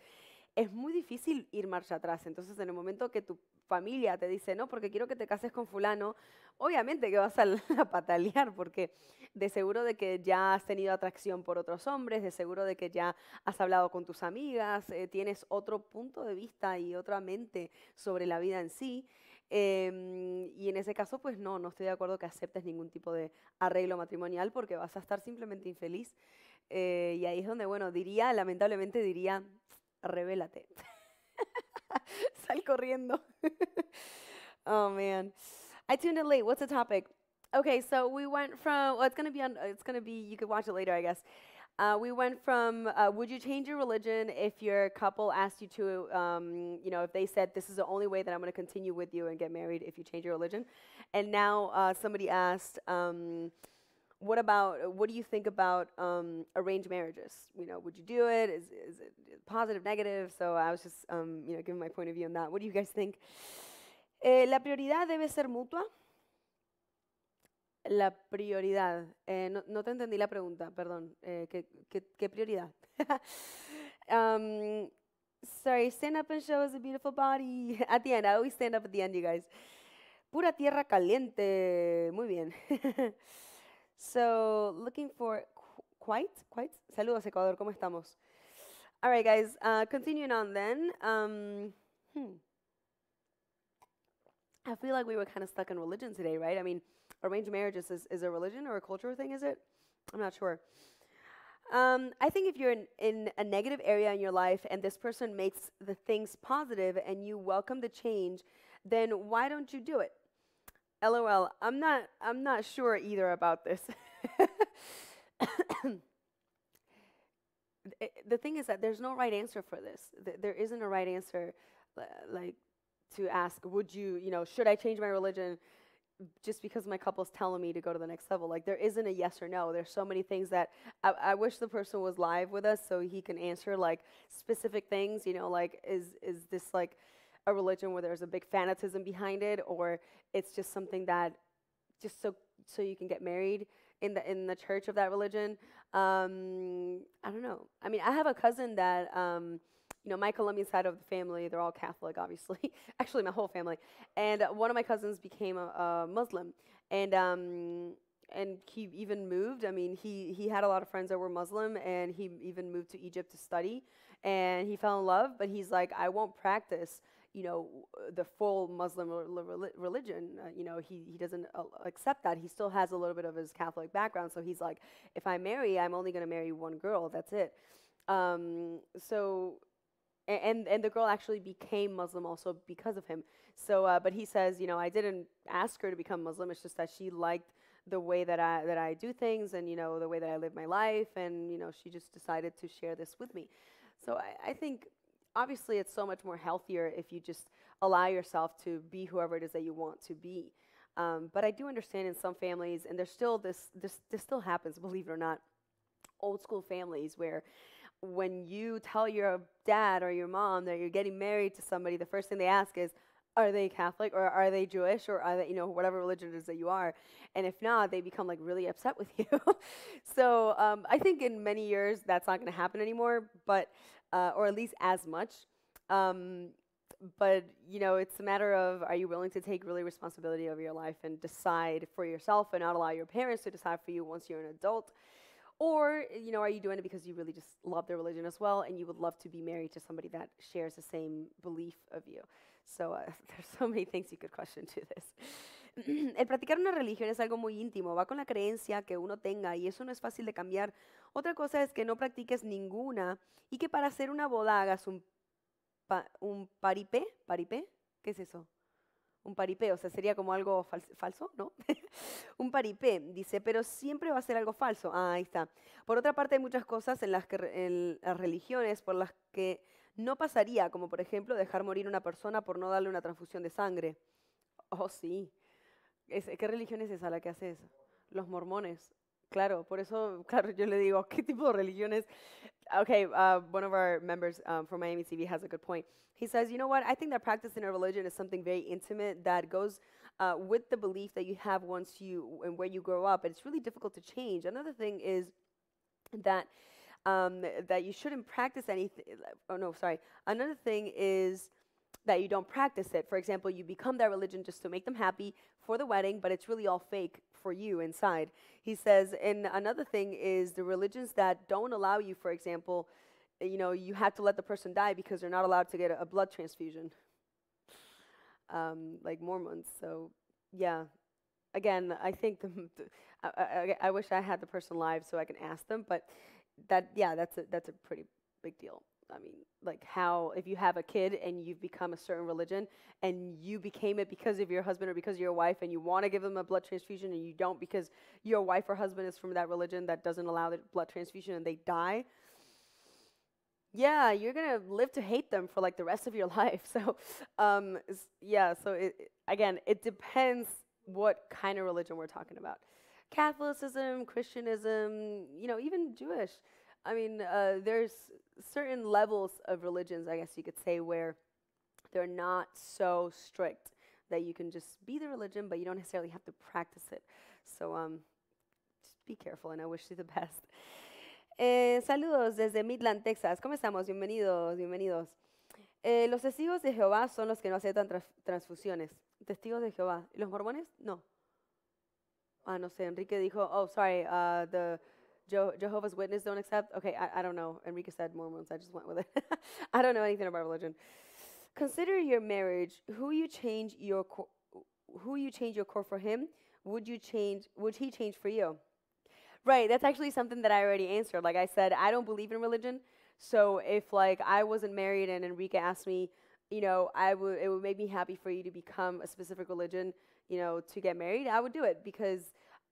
es muy difícil ir marcha atrás. Entonces, en el momento que tu familia te dice, no, porque quiero que te cases con fulano, obviamente que vas a, patalear, porque de seguro de que ya has tenido atracción por otros hombres, de seguro de que ya has hablado con tus amigas, eh, tienes otro punto de vista y otra mente sobre la vida en sí. Eh, y en ese caso, pues no, no estoy de acuerdo que aceptes ningún tipo de arreglo matrimonial porque vas a estar simplemente infeliz. Eh, y ahí es donde, bueno, diría, lamentablemente diría, revélate. Sal corriendo. oh man. I tuned in late. What's the topic? Okay, so we went from well, it's to be It's to be. You could watch it later, I guess. Uh, we went from uh, would you change your religion if your couple asked you to, um, you know, if they said this is the only way that I'm going to continue with you and get married if you change your religion, and now uh, somebody asked, um, what about what do you think about um, arranged marriages? You know, would you do it? Is is it positive, negative? So I was just, um, you know, giving my point of view on that. What do you guys think? Eh, la prioridad debe ser mutua. La prioridad. Eh, no, te entendí la pregunta, perdón. Eh, ¿qué, prioridad? Um, sorry, stand up and show us a beautiful body. At the end, I always stand up at the end, you guys. Pura tierra caliente. Muy bien. so, looking for quite, quite. Saludos, Ecuador, ¿cómo estamos? All right, guys, uh, continuing on then. Um, hmm. I feel like we were kind of stuck in religion today, right? I mean, arranged marriages is, is a religion or a cultural thing, is it? I'm not sure. Um, I think if you're in, in, a negative area in your life and this person makes the things positive and you welcome the change, then why don't you do it? LOL. I'm not. I'm not sure either about this. Eh, the thing is that there's no right answer for this. Th there isn't a right answer, like to ask, would you, you know, should I change my religion? just because my couple's telling me to go to the next level. Like there isn't a yes or no. There's so many things that I, I, wish the person was live with us so he can answer like specific things. You know, like is is this like a religion where there's a big fanatism behind it, or it's just something that just so so you can get married in the in the church of that religion. Um, I don't know. I mean, I have a cousin that. Um, you know, my Colombian side of the family, they're all Catholic, obviously. Actually, my whole family. And uh, one of my cousins became a, a Muslim. And, um, and he even moved. I mean, he, he had a lot of friends that were Muslim, and he even moved to Egypt to study. And he fell in love, but he's like, I won't practice you know, the full Muslim religion. Uh, you know, he, he doesn't uh, accept that. He still has a little bit of his Catholic background. So he's like, if I marry, I'm only going to marry one girl. That's it. Um, so and and the girl actually became Muslim also because of him. So, uh, but he says, you know, I didn't ask her to become Muslim. It's just that she liked the way that I that I do things, and you know, the way that I live my life, and you know, she just decided to share this with me. So I, I think obviously it's so much more healthier if you just allow yourself to be whoever it is that you want to be. Um, but I do understand in some families, and there's still this, this this still happens, believe it or not, old school families where when you tell your dad or your mom that you're getting married to somebody, the first thing they ask is, are they Catholic or are they Jewish or are they, you know, whatever religion it is that you are? And if not, they become like really upset with you. so um, I think in many years that's not going to happen anymore, but, uh, or at least as much. Um, but, you know, it's a matter of are you willing to take really responsibility over your life and decide for yourself and not allow your parents to decide for you once you're an adult? Or, you know, are you doing it because you really just love their religion as well and you would love to be married to somebody that shares the same belief of you? So uh, there's so many things you could question to this. El practicar una religión es algo muy íntimo, va con la creencia que uno tenga y eso no es fácil de cambiar. Otra cosa es que no practiques ninguna y que para hacer una boda hagas un, pa un paripé, paripé, ¿qué es eso? un paripé, o sea, sería como algo falso, ¿no? un paripé, dice, pero siempre va a ser algo falso. Ah, ahí está. Por otra parte, hay muchas cosas en las, que, las religiones por las que no pasaría, como por ejemplo dejar morir una persona por no darle una transfusión de sangre. Oh, sí. ¿Qué religión es esa la que hace eso? Los mormones. Claro, por eso, claro, yo le digo, ¿qué tipo de religiones Okay, uh, one of our members um, from Miami TV has a good point. He says, you know what? I think that practicing a religion is something very intimate that goes uh, with the belief that you have once you and where you grow up, and it's really difficult to change. Another thing is that um, that you shouldn't practice anything. Oh no, sorry. Another thing is that you don't practice it. For example, you become that religion just to make them happy for the wedding, but it's really all fake for you inside. He says, and another thing is the religions that don't allow you, for example, eh, you know, you have to let the person die because they're not allowed to get a, a blood transfusion, um, like Mormons. So, yeah. Again, I think the, I, I, I wish I had the person live so I can ask them, but that, yeah, that's a, that's a pretty big deal. I mean, like how if you have a kid and you've become a certain religion and you became it because of your husband or because of your wife and you want to give them a blood transfusion and you don't because your wife or husband is from that religion that doesn't allow the blood transfusion and they die, yeah, you're gonna live to hate them for like the rest of your life. So, um, yeah. So it, again, it depends what kind of religion we're talking about. Catholicism, Christianism, you know, even Jewish. I mean, uh, there's certain levels of religions, I guess you could say, where they're not so strict that you can just be the religion, but you don't necessarily have to practice it. So um, just be careful, and I wish you the best. Eh, saludos desde Midland, Texas. ¿Cómo estamos? Bienvenidos, bienvenidos. Eh, los testigos de Jehová son los que no aceptan transfusiones. Testigos de Jehová. ¿Y ¿Los mormones? No. Ah, no sé. Enrique dijo, oh, sorry, uh, the Jehovah's Witness don't accept? Okay, I, I don't know. Enrique said Mormons. I just went with it. I don't know anything about religion. Consider your marriage. Who you change your cor- who you change your core for him? Would you change? Would he change for you? Right. That's actually something that I already answered. Like I said, I don't believe in religion. So if like I wasn't married and Enrique asked me, you know, I would it would make me happy for you to become a specific religion, you know, to get married. I would do it because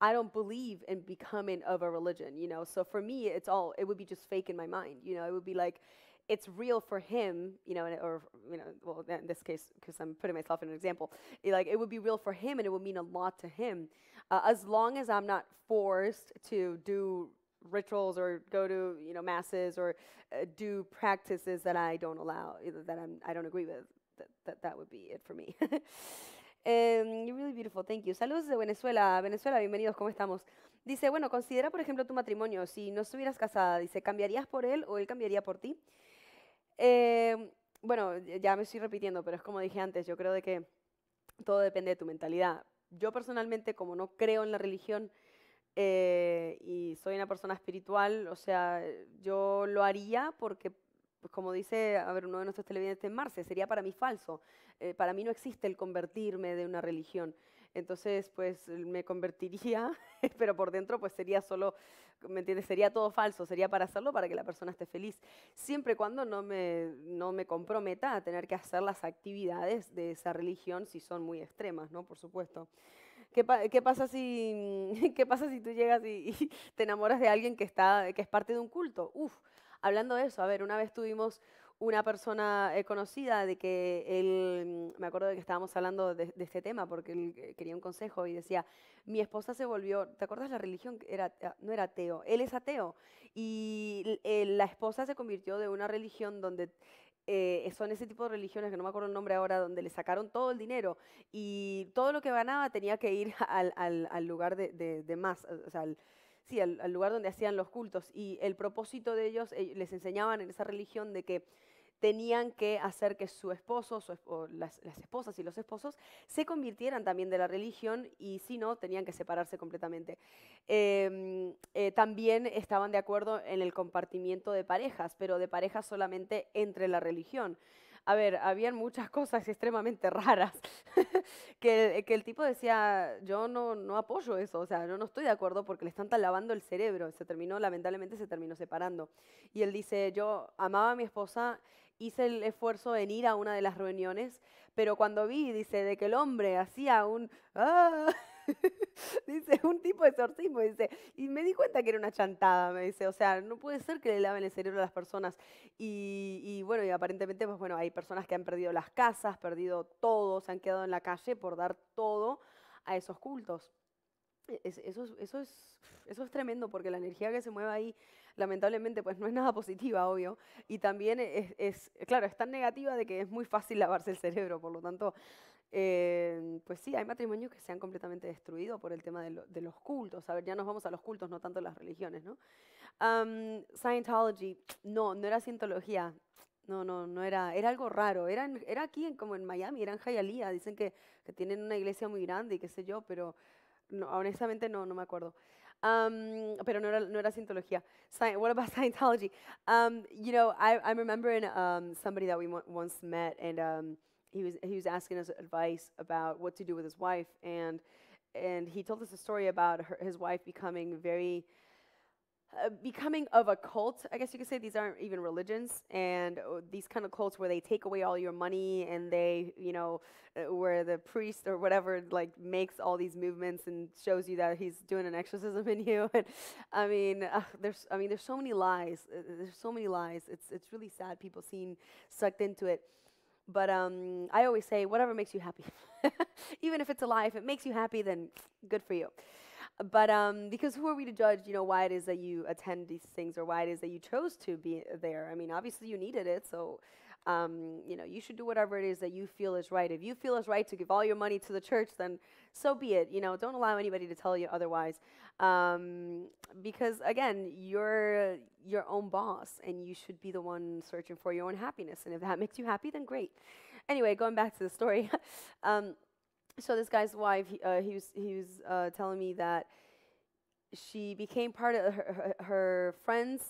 I don't believe in becoming of a religion, you know. So for me, it's all it would be just fake in my mind, you know. It would be like it's real for him, you know, or you know, well, in this case, because I'm putting myself in an example, it, like it would be real for him, and it would mean a lot to him, uh, as long as I'm not forced to do rituals or go to you know masses or uh, do practices that I don't allow, that I'm I don't agree with. That that, that would be it for me. Em, really beautiful, thank you. Saludos de Venezuela. Venezuela, bienvenidos, ¿cómo estamos? Dice, bueno, considera, por ejemplo, tu matrimonio. Si no estuvieras casada, dice, ¿cambiarías por él o él cambiaría por ti? Em, bueno, ya me estoy repitiendo, pero es como dije antes, yo creo de que todo depende de tu mentalidad. Yo personalmente, como no creo en la religión eh, y soy una persona espiritual, o sea, yo lo haría porque, pues, como dice, a ver, uno de nuestros televidentes en Marce, sería para mí falso. Eh, para mí no existe el convertirme de una religión. Entonces, pues me convertiría, pero por dentro pues sería solo, ¿me entiendes? Sería todo falso, sería para hacerlo para que la persona esté feliz, siempre y cuando no me, no me comprometa a tener que hacer las actividades de esa religión si son muy extremas, ¿no? Por supuesto. ¿Qué, pasa, si, ¿Qué pasa si tú llegas y, te enamoras de alguien que, está, que es parte de un culto? Uf, hablando de eso, a ver, una vez tuvimos una persona eh, conocida de que él, mm, me acuerdo de que estábamos hablando de, este tema porque él eh, quería un consejo y decía, mi esposa se volvió, ¿te acuerdas la religión? Era, ah, no era ateo, él es ateo. Y eh, la esposa se convirtió de una religión donde son ese tipo de religiones, que no me acuerdo el nombre ahora, donde le sacaron todo el dinero y todo lo que ganaba tenía que ir al, al, lugar de, más, o sea, al, sí, al, lugar donde hacían los cultos. Y el propósito de ellos, les enseñaban en esa religión de que tenían que hacer que su esposo, o las, esposas y los esposos, se convirtieran también de la religión y si no, tenían que separarse completamente. Em, eh, también estaban de acuerdo en el compartimiento de parejas, pero de parejas solamente entre la religión. A ver, habían muchas cosas extremadamente raras que, el tipo decía, yo no, no apoyo eso, o sea, yo no estoy de acuerdo porque le están lavando el cerebro. Se terminó, lamentablemente se terminó separando. Y él dice, yo amaba a mi esposa, hice el esfuerzo en ir a una de las reuniones, pero cuando vi, dice, de que el hombre hacía un... ¡ah! dice, un tipo de exorcismo, dice, y me di cuenta que era una chantada, me dice, o sea, no puede ser que le laven el cerebro a las personas. Y, y, bueno, y aparentemente, pues bueno, hay personas que han perdido las casas, perdido todo, se han quedado en la calle por dar todo a esos cultos eso, eso, es, eso es tremendo porque la energía que se mueve ahí, lamentablemente, pues no es nada positiva, obvio. Y también es, claro, es tan negativa de que es muy fácil lavarse el cerebro, por lo tanto, eh, pues sí, hay matrimonios que se han completamente destruido por el tema de, los cultos. A ver, ya nos vamos a los cultos, no tanto a las religiones, ¿no? Um, Scientology, no, no era Scientology No, no, no era, era algo raro. Era, era aquí en, como en Miami, era en Hialeah. Dicen que, que, tienen una iglesia muy grande y qué sé yo, pero No, honestamente no, no me acuerdo. Um, pero no era, no era Scientology. Sci what about Scientology? Um, you know, I, I remember um, somebody that we once met, and um, he was he was asking us advice about what to do with his wife, and and he told us a story about her, his wife becoming very uh, becoming of a cult, I guess you could say these aren't even religions, and uh, these kind of cults where they take away all your money and they, you know, uh, where the priest or whatever like makes all these movements and shows you that he's doing an exorcism in you. and I mean, there's, I mean, there's so many lies. Uh, uh, there's so many lies. It's, it's really sad. People seem sucked into it. But um, I always say, whatever makes you happy. even if it's a lie, if it makes you happy, then good for you. But um, because who are we to judge, you know, why it is that you attend these things or why it is that you chose to be there? I mean, obviously you needed it, so um, you know, you should do whatever it is that you feel is right. If you feel it's right to give all your money to the church, then so be it. You know, don't allow anybody to tell you otherwise, um, because again, you're your own boss, and you should be the one searching for your own happiness. And if that makes you happy, then great. Anyway, going back to the story. um, so this guy's wife, he, uh, he was, he was uh, telling me that she became part of her, her, friends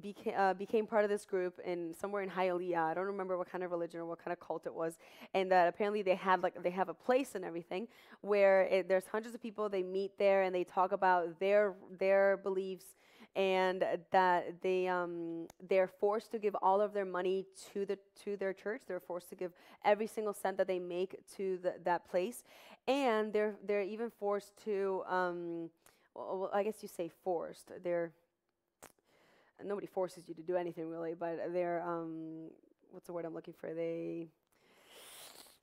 became, uh, became part of this group and somewhere in Hialeah. I don't remember what kind of religion or what kind of cult it was, and that apparently they have like they have a place and everything where it, there's hundreds of people. They meet there and they talk about their their beliefs and that they um, they're forced to give all of their money to the to their church. They're forced to give every single cent that they make to the, that place, and they're they're even forced to. Um, well, I guess you say forced. They're nobody forces you to do anything really, but they're um, what's the word I'm looking for? They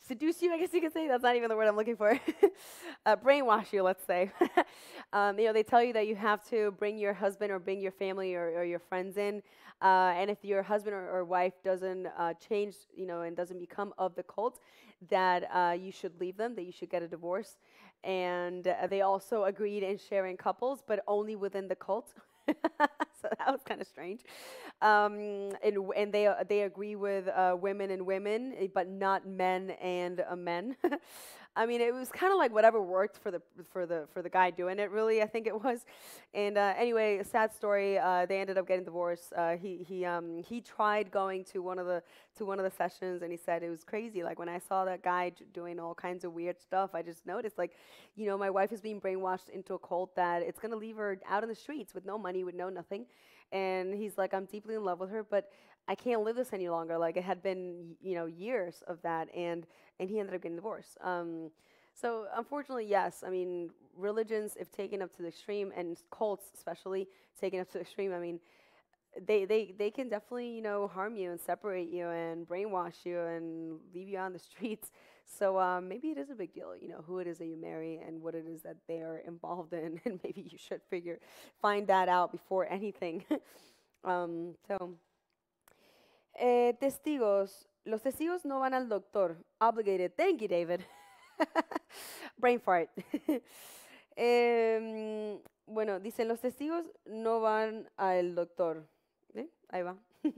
seduce you, I guess you could say. That's not even the word I'm looking for. uh, brainwash you, let's say. Um, you know, they tell you that you have to bring your husband or bring your family or, or your friends in. Uh, and if your husband or, or wife doesn't uh, change, you know, and doesn't become of the cult, that uh, you should leave them, that you should get a divorce. And they also agreed in sharing couples, but only within the cult. so that was kind of strange. Um, and, and they uh, they agree with uh, women and women, eh, but not men and uh, men. I mean, it was kind of like whatever worked for the for the for the guy doing it. Really, I think it was. And uh, anyway, a sad story. Uh, they ended up getting divorced. Uh, he he um, he tried going to one of the to one of the sessions, and he said it was crazy. Like when I saw that guy doing all kinds of weird stuff, I just noticed like, you know, my wife is being brainwashed into a cult that it's gonna leave her out in the streets with no money, with no nothing. And he's like, I'm deeply in love with her, but I can't live this any longer. Like it had been, you know, years of that, and and he ended up getting divorced. Um, so unfortunately, yes. I mean, religions, if taken up to the extreme, and cults especially taken up to the extreme, I mean, they, they, they can definitely, you know, harm you and separate you and brainwash you and leave you on the streets. So um, maybe it is a big deal, you know, who it is that you marry and what it is that they're involved in. And maybe you should figure, find that out before anything. um, so, eh, testigos, Los testigos no van al doctor. Obligated. Thank you, David. Brain fart. Em, bueno, dicen, los testigos no van al doctor. Ahí va.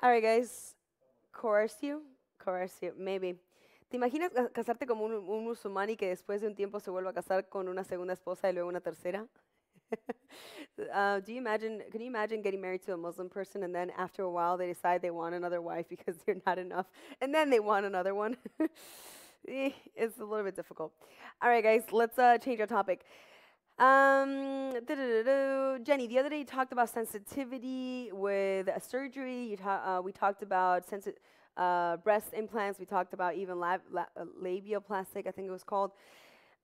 All right, guys. Coerce you. Coerce you. Maybe. ¿Te imaginas casarte como un, un, musulmán y que después de un tiempo se vuelva a casar con una segunda esposa y luego una tercera? Uh, do you imagine? Can you imagine getting married to a Muslim person and then after a while they decide they want another wife because they're not enough, and then they want another one? Eh, it's a little bit difficult. All right, guys, let's uh, change our topic. Um, Jenny, the other day you talked about sensitivity with surgery. Ta uh, we talked about uh, breast implants. We talked about even lab, plastic, I think it was called.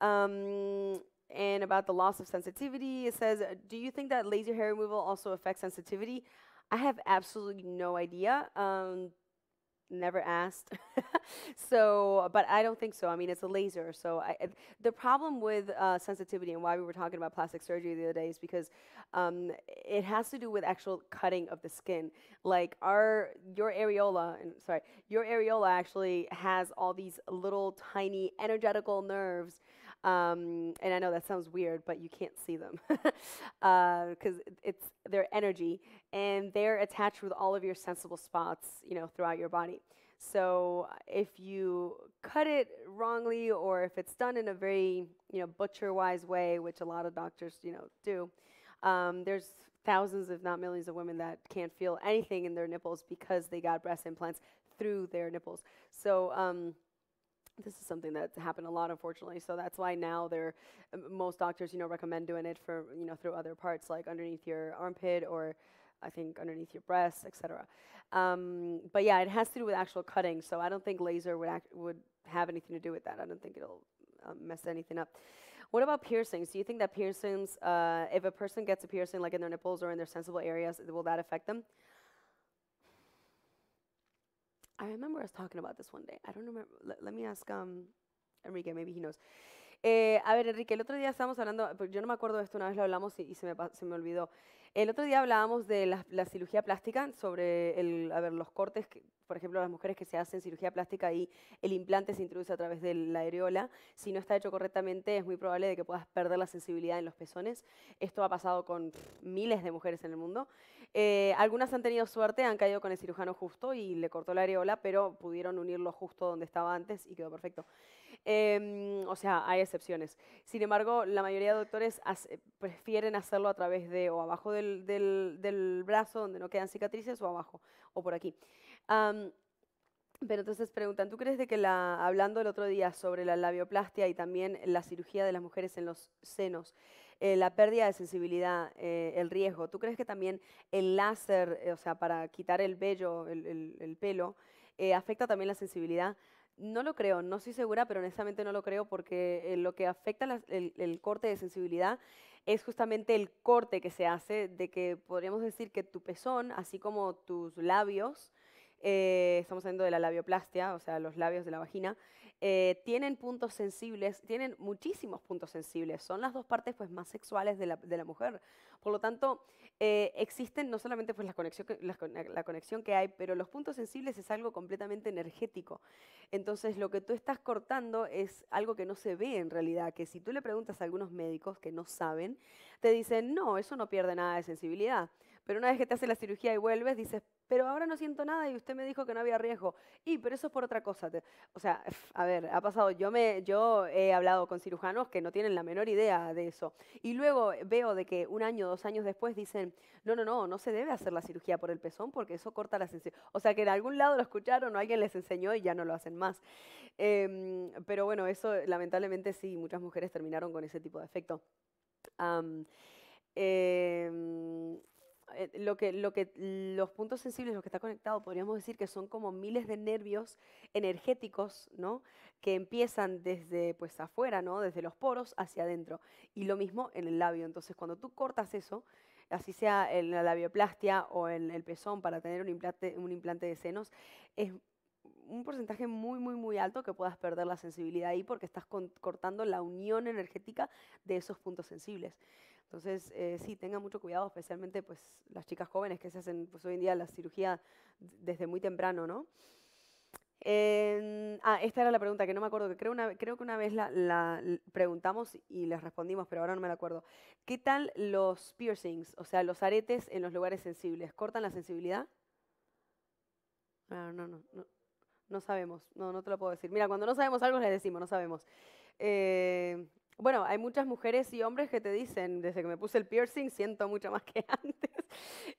Um, and about the loss of sensitivity. It says, uh, do you think that laser hair removal also affects sensitivity? I have absolutely no idea. Um, never asked. so, but I don't think so. I mean, it's a laser. So, I, the problem with uh, sensitivity and why we were talking about plastic surgery the other day is because um, it has to do with actual cutting of the skin. Like our your areola, and sorry, your areola actually has all these little tiny energetical nerves um, and I know that sounds weird, but you can't see them because uh, it's their energy, and they're attached with all of your sensible spots, you know, throughout your body. So uh, if you cut it wrongly, or if it's done in a very, you know, butcher-wise way, which a lot of doctors, you know, do, um, there's thousands, if not millions, of women that can't feel anything in their nipples because they got breast implants through their nipples. So um, this is something that's happened a lot, unfortunately. So that's why now they're um, most doctors, you know, recommend doing it for you know through other parts like underneath your armpit or I think underneath your breast, etc. Um, but yeah, it has to do with actual cutting. So I don't think laser would act, would have anything to do with that. I don't think it'll um, mess anything up. What about piercings? Do you think that piercings, uh, if a person gets a piercing like in their nipples or in their sensible areas, will that affect them? I remember us talking about this one day. I don't Let, me ask um, Enrique, maybe he knows. Eh, a ver, Enrique, el otro día estábamos hablando, yo no me acuerdo de esto, una vez lo hablamos y, se, me, olvidó. El otro día hablábamos de la, cirugía plástica, sobre el, a ver, los cortes, que, por ejemplo, las mujeres que se hacen cirugía plástica y el implante se introduce a través de la areola, si no está hecho correctamente es muy probable de que puedas perder la sensibilidad en los pezones. Esto ha pasado con miles de mujeres en el mundo. Eh, algunas han tenido suerte, han caído con el cirujano justo y le cortó la areola, pero pudieron unirlo justo donde estaba antes y quedó perfecto. Em, o sea, hay excepciones. Sin embargo, la mayoría de doctores eh, prefieren hacerlo a través de o abajo del, brazo donde no quedan cicatrices o abajo o por aquí. pero entonces preguntan, ¿tú crees de que la, hablando el otro día sobre la labioplastia y también la cirugía de las mujeres en los senos, eh, la pérdida de sensibilidad, eh, el riesgo. ¿Tú crees que también el láser, eh, o sea, para quitar el vello, el, pelo, afecta también la sensibilidad? No lo creo, no soy segura, pero honestamente no lo creo porque lo que afecta el corte de sensibilidad es justamente el corte que se hace de que podríamos decir que tu pezón, así como tus labios, eh, estamos hablando de la labioplastia, o sea, los labios de la vagina, eh, tienen puntos sensibles, tienen muchísimos puntos sensibles, son las dos partes pues, más sexuales de la, mujer. Por lo tanto, eh, existen no solamente pues, la, conexión la conexión que hay, pero los puntos sensibles es algo completamente energético. Entonces, lo que tú estás cortando es algo que no se ve en realidad, que si tú le preguntas a algunos médicos que no saben, te dicen, no, eso no pierde nada de sensibilidad. Pero una vez que te hace la cirugía y vuelves, dices, pero ahora no siento nada y usted me dijo que no había riesgo. Y, pero eso es por otra cosa. O sea, a ver, ha pasado, yo, me, yo he hablado con cirujanos que no tienen la menor idea de eso. Y luego eh, veo de que un año, dos años después dicen, no, no, no, no se debe hacer la cirugía por el pezón porque eso corta la sensibilidad. O sea, que en algún lado lo escucharon o alguien les enseñó y ya no lo hacen más. Em, pero bueno, eso lamentablemente sí, muchas mujeres terminaron con ese tipo de efecto. Em, eh, lo que, lo que, los puntos sensibles, lo que está conectado, podríamos decir que son como miles de nervios energéticos, Que empiezan desde pues afuera, Desde los poros hacia adentro. Y lo mismo en el labio. Entonces, cuando tú cortas eso, así sea en la labioplastia o en el pezón para tener un implante, un implante de senos, es un porcentaje muy, muy, muy alto que puedas perder la sensibilidad ahí porque estás cortando la unión energética de esos puntos sensibles. Entonces, eh, sí, tengan mucho cuidado, especialmente pues, las chicas jóvenes que se hacen pues, hoy en día la cirugía desde muy temprano, ¿no? Em, ah, esta era la pregunta que no me acuerdo, que creo, que una vez la, preguntamos y les respondimos, pero ahora no me la acuerdo. ¿Qué tal los piercings, o sea, los aretes en los lugares sensibles? ¿Cortan la sensibilidad? Ah, no, no, no, no sabemos, no, no te lo puedo decir. Mira, cuando no sabemos algo les decimos, no sabemos. Eh, bueno, hay muchas mujeres y hombres que te dicen, desde que me puse el piercing siento mucho más que antes.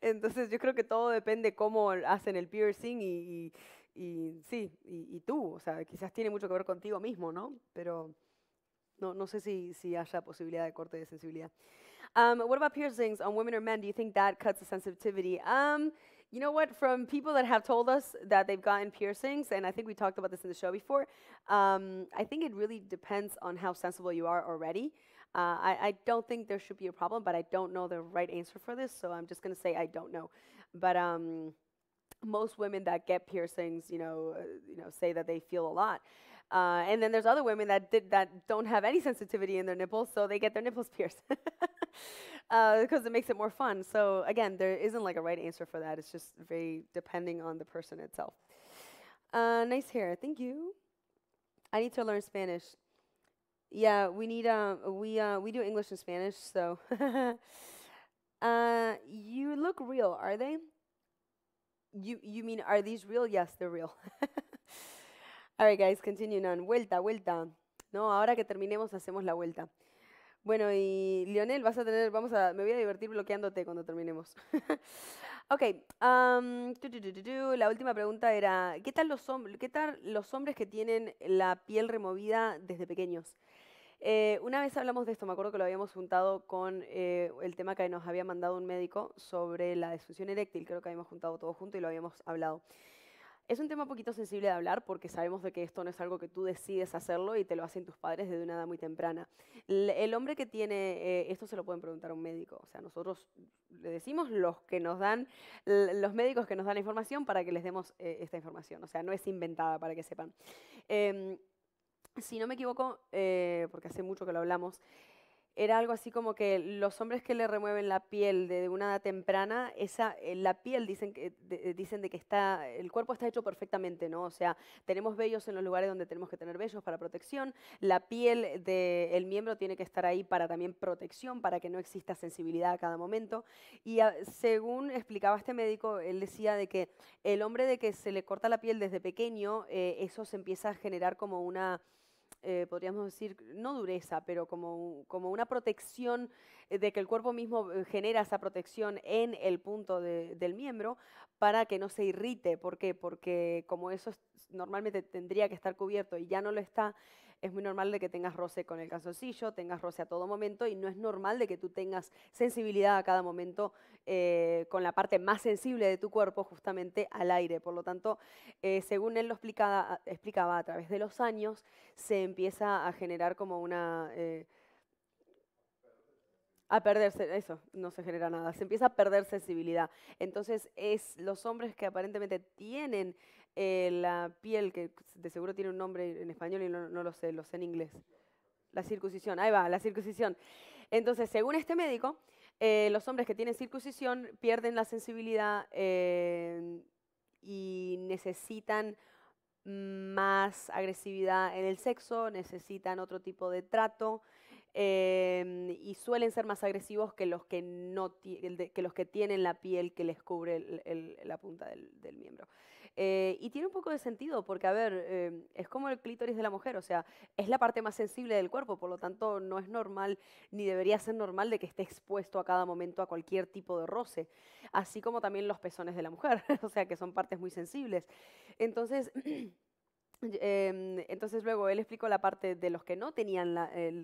Entonces yo creo que todo depende cómo hacen el piercing y, y, sí, y, tú, o sea, quizás tiene mucho que ver contigo mismo, ¿no? Pero no, no sé si, si haya posibilidad de corte de sensibilidad. Um, what about piercings on women or men? Do you think that cuts the sensitivity? Um, you know what? From people that have told us that they've gotten piercings, and I think we talked about this in the show before, um, I think it really depends on how sensible you are already. Uh, I, I, don't think there should be a problem, but I don't know the right answer for this, so I'm just going to say I don't know. But um, most women that get piercings, you know, uh, you know, say that they feel a lot. Uh, and then there's other women that did, that don't have any sensitivity in their nipples, so they get their nipples pierced because uh, it makes it more fun. So again, there isn't like a right answer for that. It's just very depending on the person itself. Uh, nice hair, thank you. I need to learn Spanish. Yeah, we need um we uh we do English and Spanish, so uh you look real, are they? You you mean are these real? Yes, they're real. All right, guys, continuing on. Vuelta, vuelta. No, ahora que terminemos hacemos la vuelta. Bueno, y Lionel, vas a tener, vamos a, me voy a divertir bloqueándote cuando terminemos. ok, la última pregunta era, ¿qué tal, los ¿qué tal los hombres que tienen la piel removida desde pequeños? Eh, una vez hablamos de esto, me acuerdo que lo habíamos juntado con eh, el tema que nos había mandado un médico sobre la disfunción eréctil, creo que habíamos juntado todo junto y lo habíamos hablado. Es un tema un poquito sensible de hablar porque sabemos de que esto no es algo que tú decides hacerlo y te lo hacen tus padres desde una edad muy temprana. El hombre que tiene, eh, esto se lo pueden preguntar a un médico, o sea, nosotros le decimos los que nos dan, los médicos que nos dan la información para que les demos eh, esta información, o sea, no es inventada para que sepan. Em, si no me equivoco, eh, porque hace mucho que lo hablamos, era algo así como que los hombres que le remueven la piel de, una edad temprana, esa, eh, la piel dicen, que, eh, dicen de que está, el cuerpo está hecho perfectamente, ¿no? O sea, tenemos vellos en los lugares donde tenemos que tener vellos para protección, la piel del miembro tiene que estar ahí para también protección, para que no exista sensibilidad a cada momento. Y ah, según explicaba este médico, él decía de que el hombre de que se le corta la piel desde pequeño, eh, eso se empieza a generar como una eh, podríamos decir, no dureza, pero como, como, una protección eh, de que el cuerpo mismo eh, genera esa protección en el punto del miembro para que no se irrite. ¿Por qué? Porque como eso normalmente tendría que estar cubierto y ya no lo está, es muy normal de que tengas roce con el calzoncillo, tengas roce a todo momento y no es normal de que tú tengas sensibilidad a cada momento eh, con la parte más sensible de tu cuerpo justamente al aire. Por lo tanto, eh, según él lo explicaba, a través de los años se empieza a generar como una... Eh, a perderse, eso, no se genera nada, se empieza a perder sensibilidad. Entonces, es los hombres que aparentemente tienen eh, la piel, que de seguro tiene un nombre en español y no, lo sé, lo sé en inglés. La circuncisión, ahí va, la circuncisión. Entonces, según este médico, eh, los hombres que tienen circuncisión pierden la sensibilidad eh, y necesitan más agresividad en el sexo, necesitan otro tipo de trato, Em, y suelen ser más agresivos que los que, no que, los que tienen la piel que les cubre la punta del, miembro. Eh, y tiene un poco de sentido, porque, a ver, em, es como el clítoris de la mujer, o sea, es la parte más sensible del cuerpo, por lo tanto, no es normal, ni debería ser normal de que esté expuesto a cada momento a cualquier tipo de roce, así como también los pezones de la mujer, o sea, que son partes muy sensibles. Entonces... Em, entonces luego él explicó la parte de los que no tenían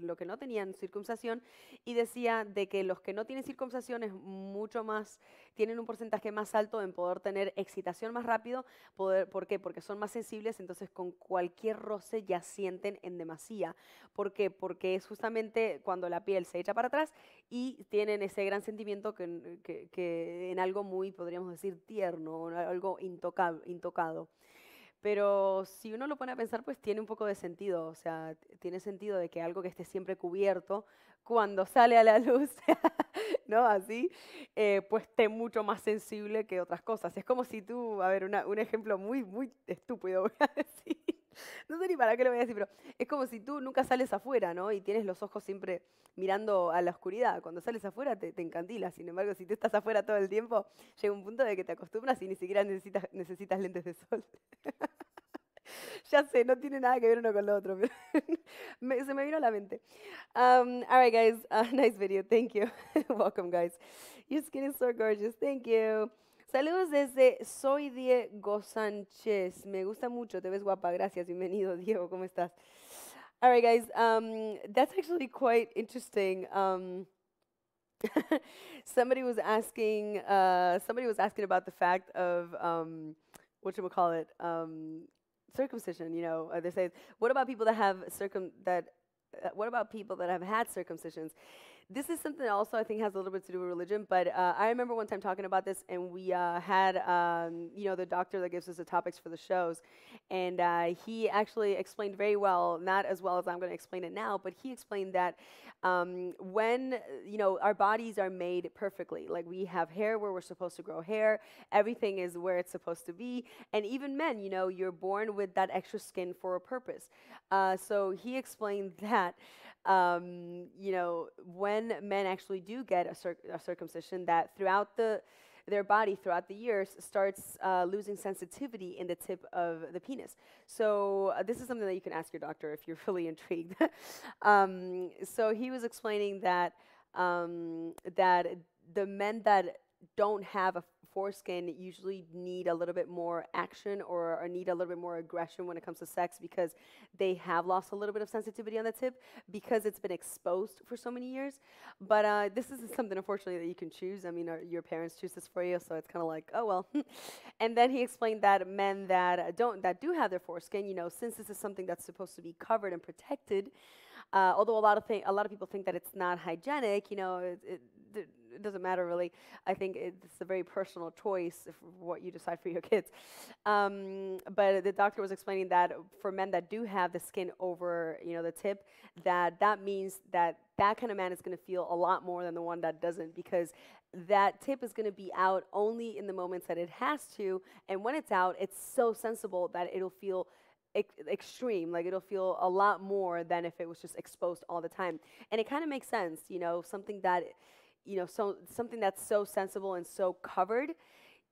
lo que no tenían circuncisión y decía de que los que no tienen circuncisión es mucho más tienen un porcentaje más alto en poder tener excitación más rápido poder, ¿por qué? porque son más sensibles entonces con cualquier roce ya sienten en demasía ¿por qué? porque es justamente cuando la piel se echa para atrás y tienen ese gran sentimiento que, en algo muy podríamos decir tierno algo intocado pero si uno lo pone a pensar, pues tiene un poco de sentido, o sea, tiene sentido de que algo que esté siempre cubierto, cuando sale a la luz, ¿no? Así, eh, pues esté mucho más sensible que otras cosas. Es como si tú, a ver, un ejemplo muy, muy estúpido voy a decir, no sé ni para qué lo voy a decir, pero es como si tú nunca sales afuera, ¿no? Y tienes los ojos siempre mirando a la oscuridad. Cuando sales afuera te, te encantilas, sin embargo, si tú estás afuera todo el tiempo, llega un punto de que te acostumbras y ni siquiera necesitas, lentes de sol. ya sé, no tiene nada que ver uno con lo otro, se me vino a la mente. Um, all right, guys, nice video. Thank you. Welcome, guys. Your skin is so gorgeous. Thank you. Saludos desde Soy Diego Sánchez. Me gusta mucho, te ves guapa. Gracias, bienvenido, Diego. ¿Cómo estás? All right, guys, um, that's actually quite interesting. Um, somebody was asking. Uh, somebody was asking about the fact of um, what should we call it? Um, circumcision. You know, uh, they say, what about people that have circum that? Uh, what about people that have had circumcisions? This is something also I think has a little bit to do with religion, but uh, I remember one time talking about this, and we uh, had um, you know the doctor that gives us the topics for the shows, and uh, he actually explained very well, not as well as I'm going to explain it now, but he explained that um, when you know our bodies are made perfectly, like we have hair where we're supposed to grow hair, everything is where it's supposed to be, and even men, you know, you're born with that extra skin for a purpose. Uh, so he explained that um, you know when when men actually do get a, a circumcision, that throughout the their body throughout the years starts uh, losing sensitivity in the tip of the penis. So uh, this is something that you can ask your doctor if you're really intrigued. um, so he was explaining that um, that the men that don't have a foreskin usually need a little bit more action or, or, need a little bit more aggression when it comes to sex because they have lost a little bit of sensitivity on the tip because it's been exposed for so many years. But uh, this is something, unfortunately, that you can choose. I mean, your parents choose this for you, so it's kind of like, oh well. and then he explained that men that don't that do have their foreskin, you know, since this is something that's supposed to be covered and protected, uh, although a lot of a lot of people think that it's not hygienic, you know. It, it, it doesn't matter really. I think it's a very personal choice of what you decide for your kids. Um, but the doctor was explaining that for men that do have the skin over, you know, the tip, that that means that that kind of man is going to feel a lot more than the one that doesn't because that tip is going to be out only in the moments that it has to, and when it's out, it's so sensible that it'll feel extreme like it'll feel a lot more than if it was just exposed all the time and it kind of makes sense you know something that you know, so, something that's so sensible and so covered,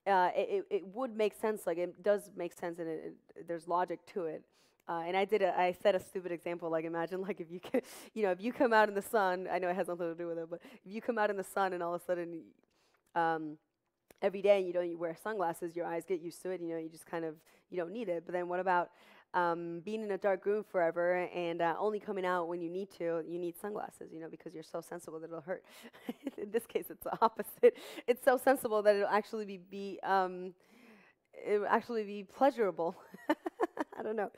uh, it, it would make sense. Like it does make sense, and it, it, there's logic to it. Uh, and I did a, I set a stupid example. Like imagine like if you could, you know if you come out in the sun. I know it has nothing to do with it, but if you come out in the sun and all of a sudden, um, every day you don't you wear sunglasses, your eyes get used to it. You know you just kind of you don't need it. But then what about um, being in a dark room forever and uh, only coming out when you need to, you need sunglasses, you know, because you're so sensible that it'll hurt. in this case, it's the opposite. It's so sensible that it'll actually be, be um, it will actually be pleasurable I don't know.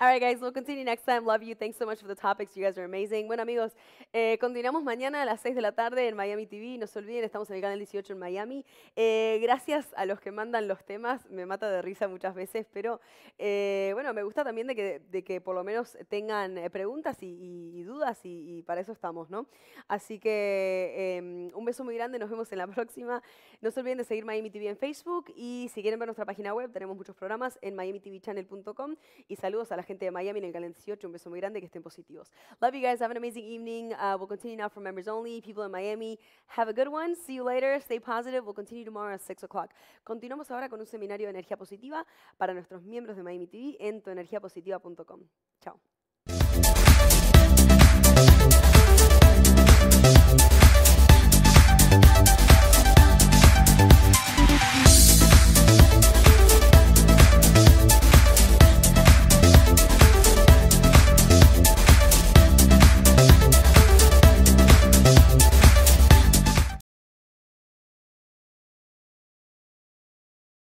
All right, guys, we'll continue next time. Love you. Thanks so much for the topics. You guys are amazing. Bueno, amigos, eh, continuamos mañana a las 6 de la tarde en Miami TV. No se olviden, estamos en el canal 18 en Miami. Eh, gracias a los que mandan los temas. Me mata de risa muchas veces, pero eh, bueno, me gusta también de que, de que por lo menos tengan preguntas y, dudas y, y, para eso estamos, ¿no? Así que em, un beso muy grande. Nos vemos en la próxima. No se olviden de seguir Miami TV en Facebook y si quieren ver nuestra página web, tenemos muchos programas en miamitvchannel.com y saludos a la gente de Miami en el Caliente 18. Un beso muy grande, que estén positivos. Love you guys. Have an amazing evening. Uh, we'll continue now for members only. People in Miami, have a good one. See you later. Stay positive. We'll continue tomorrow at 6 o'clock. Continuamos ahora con un seminario de energía positiva para nuestros miembros de Miami TV en tuenergiapositiva.com. Chao.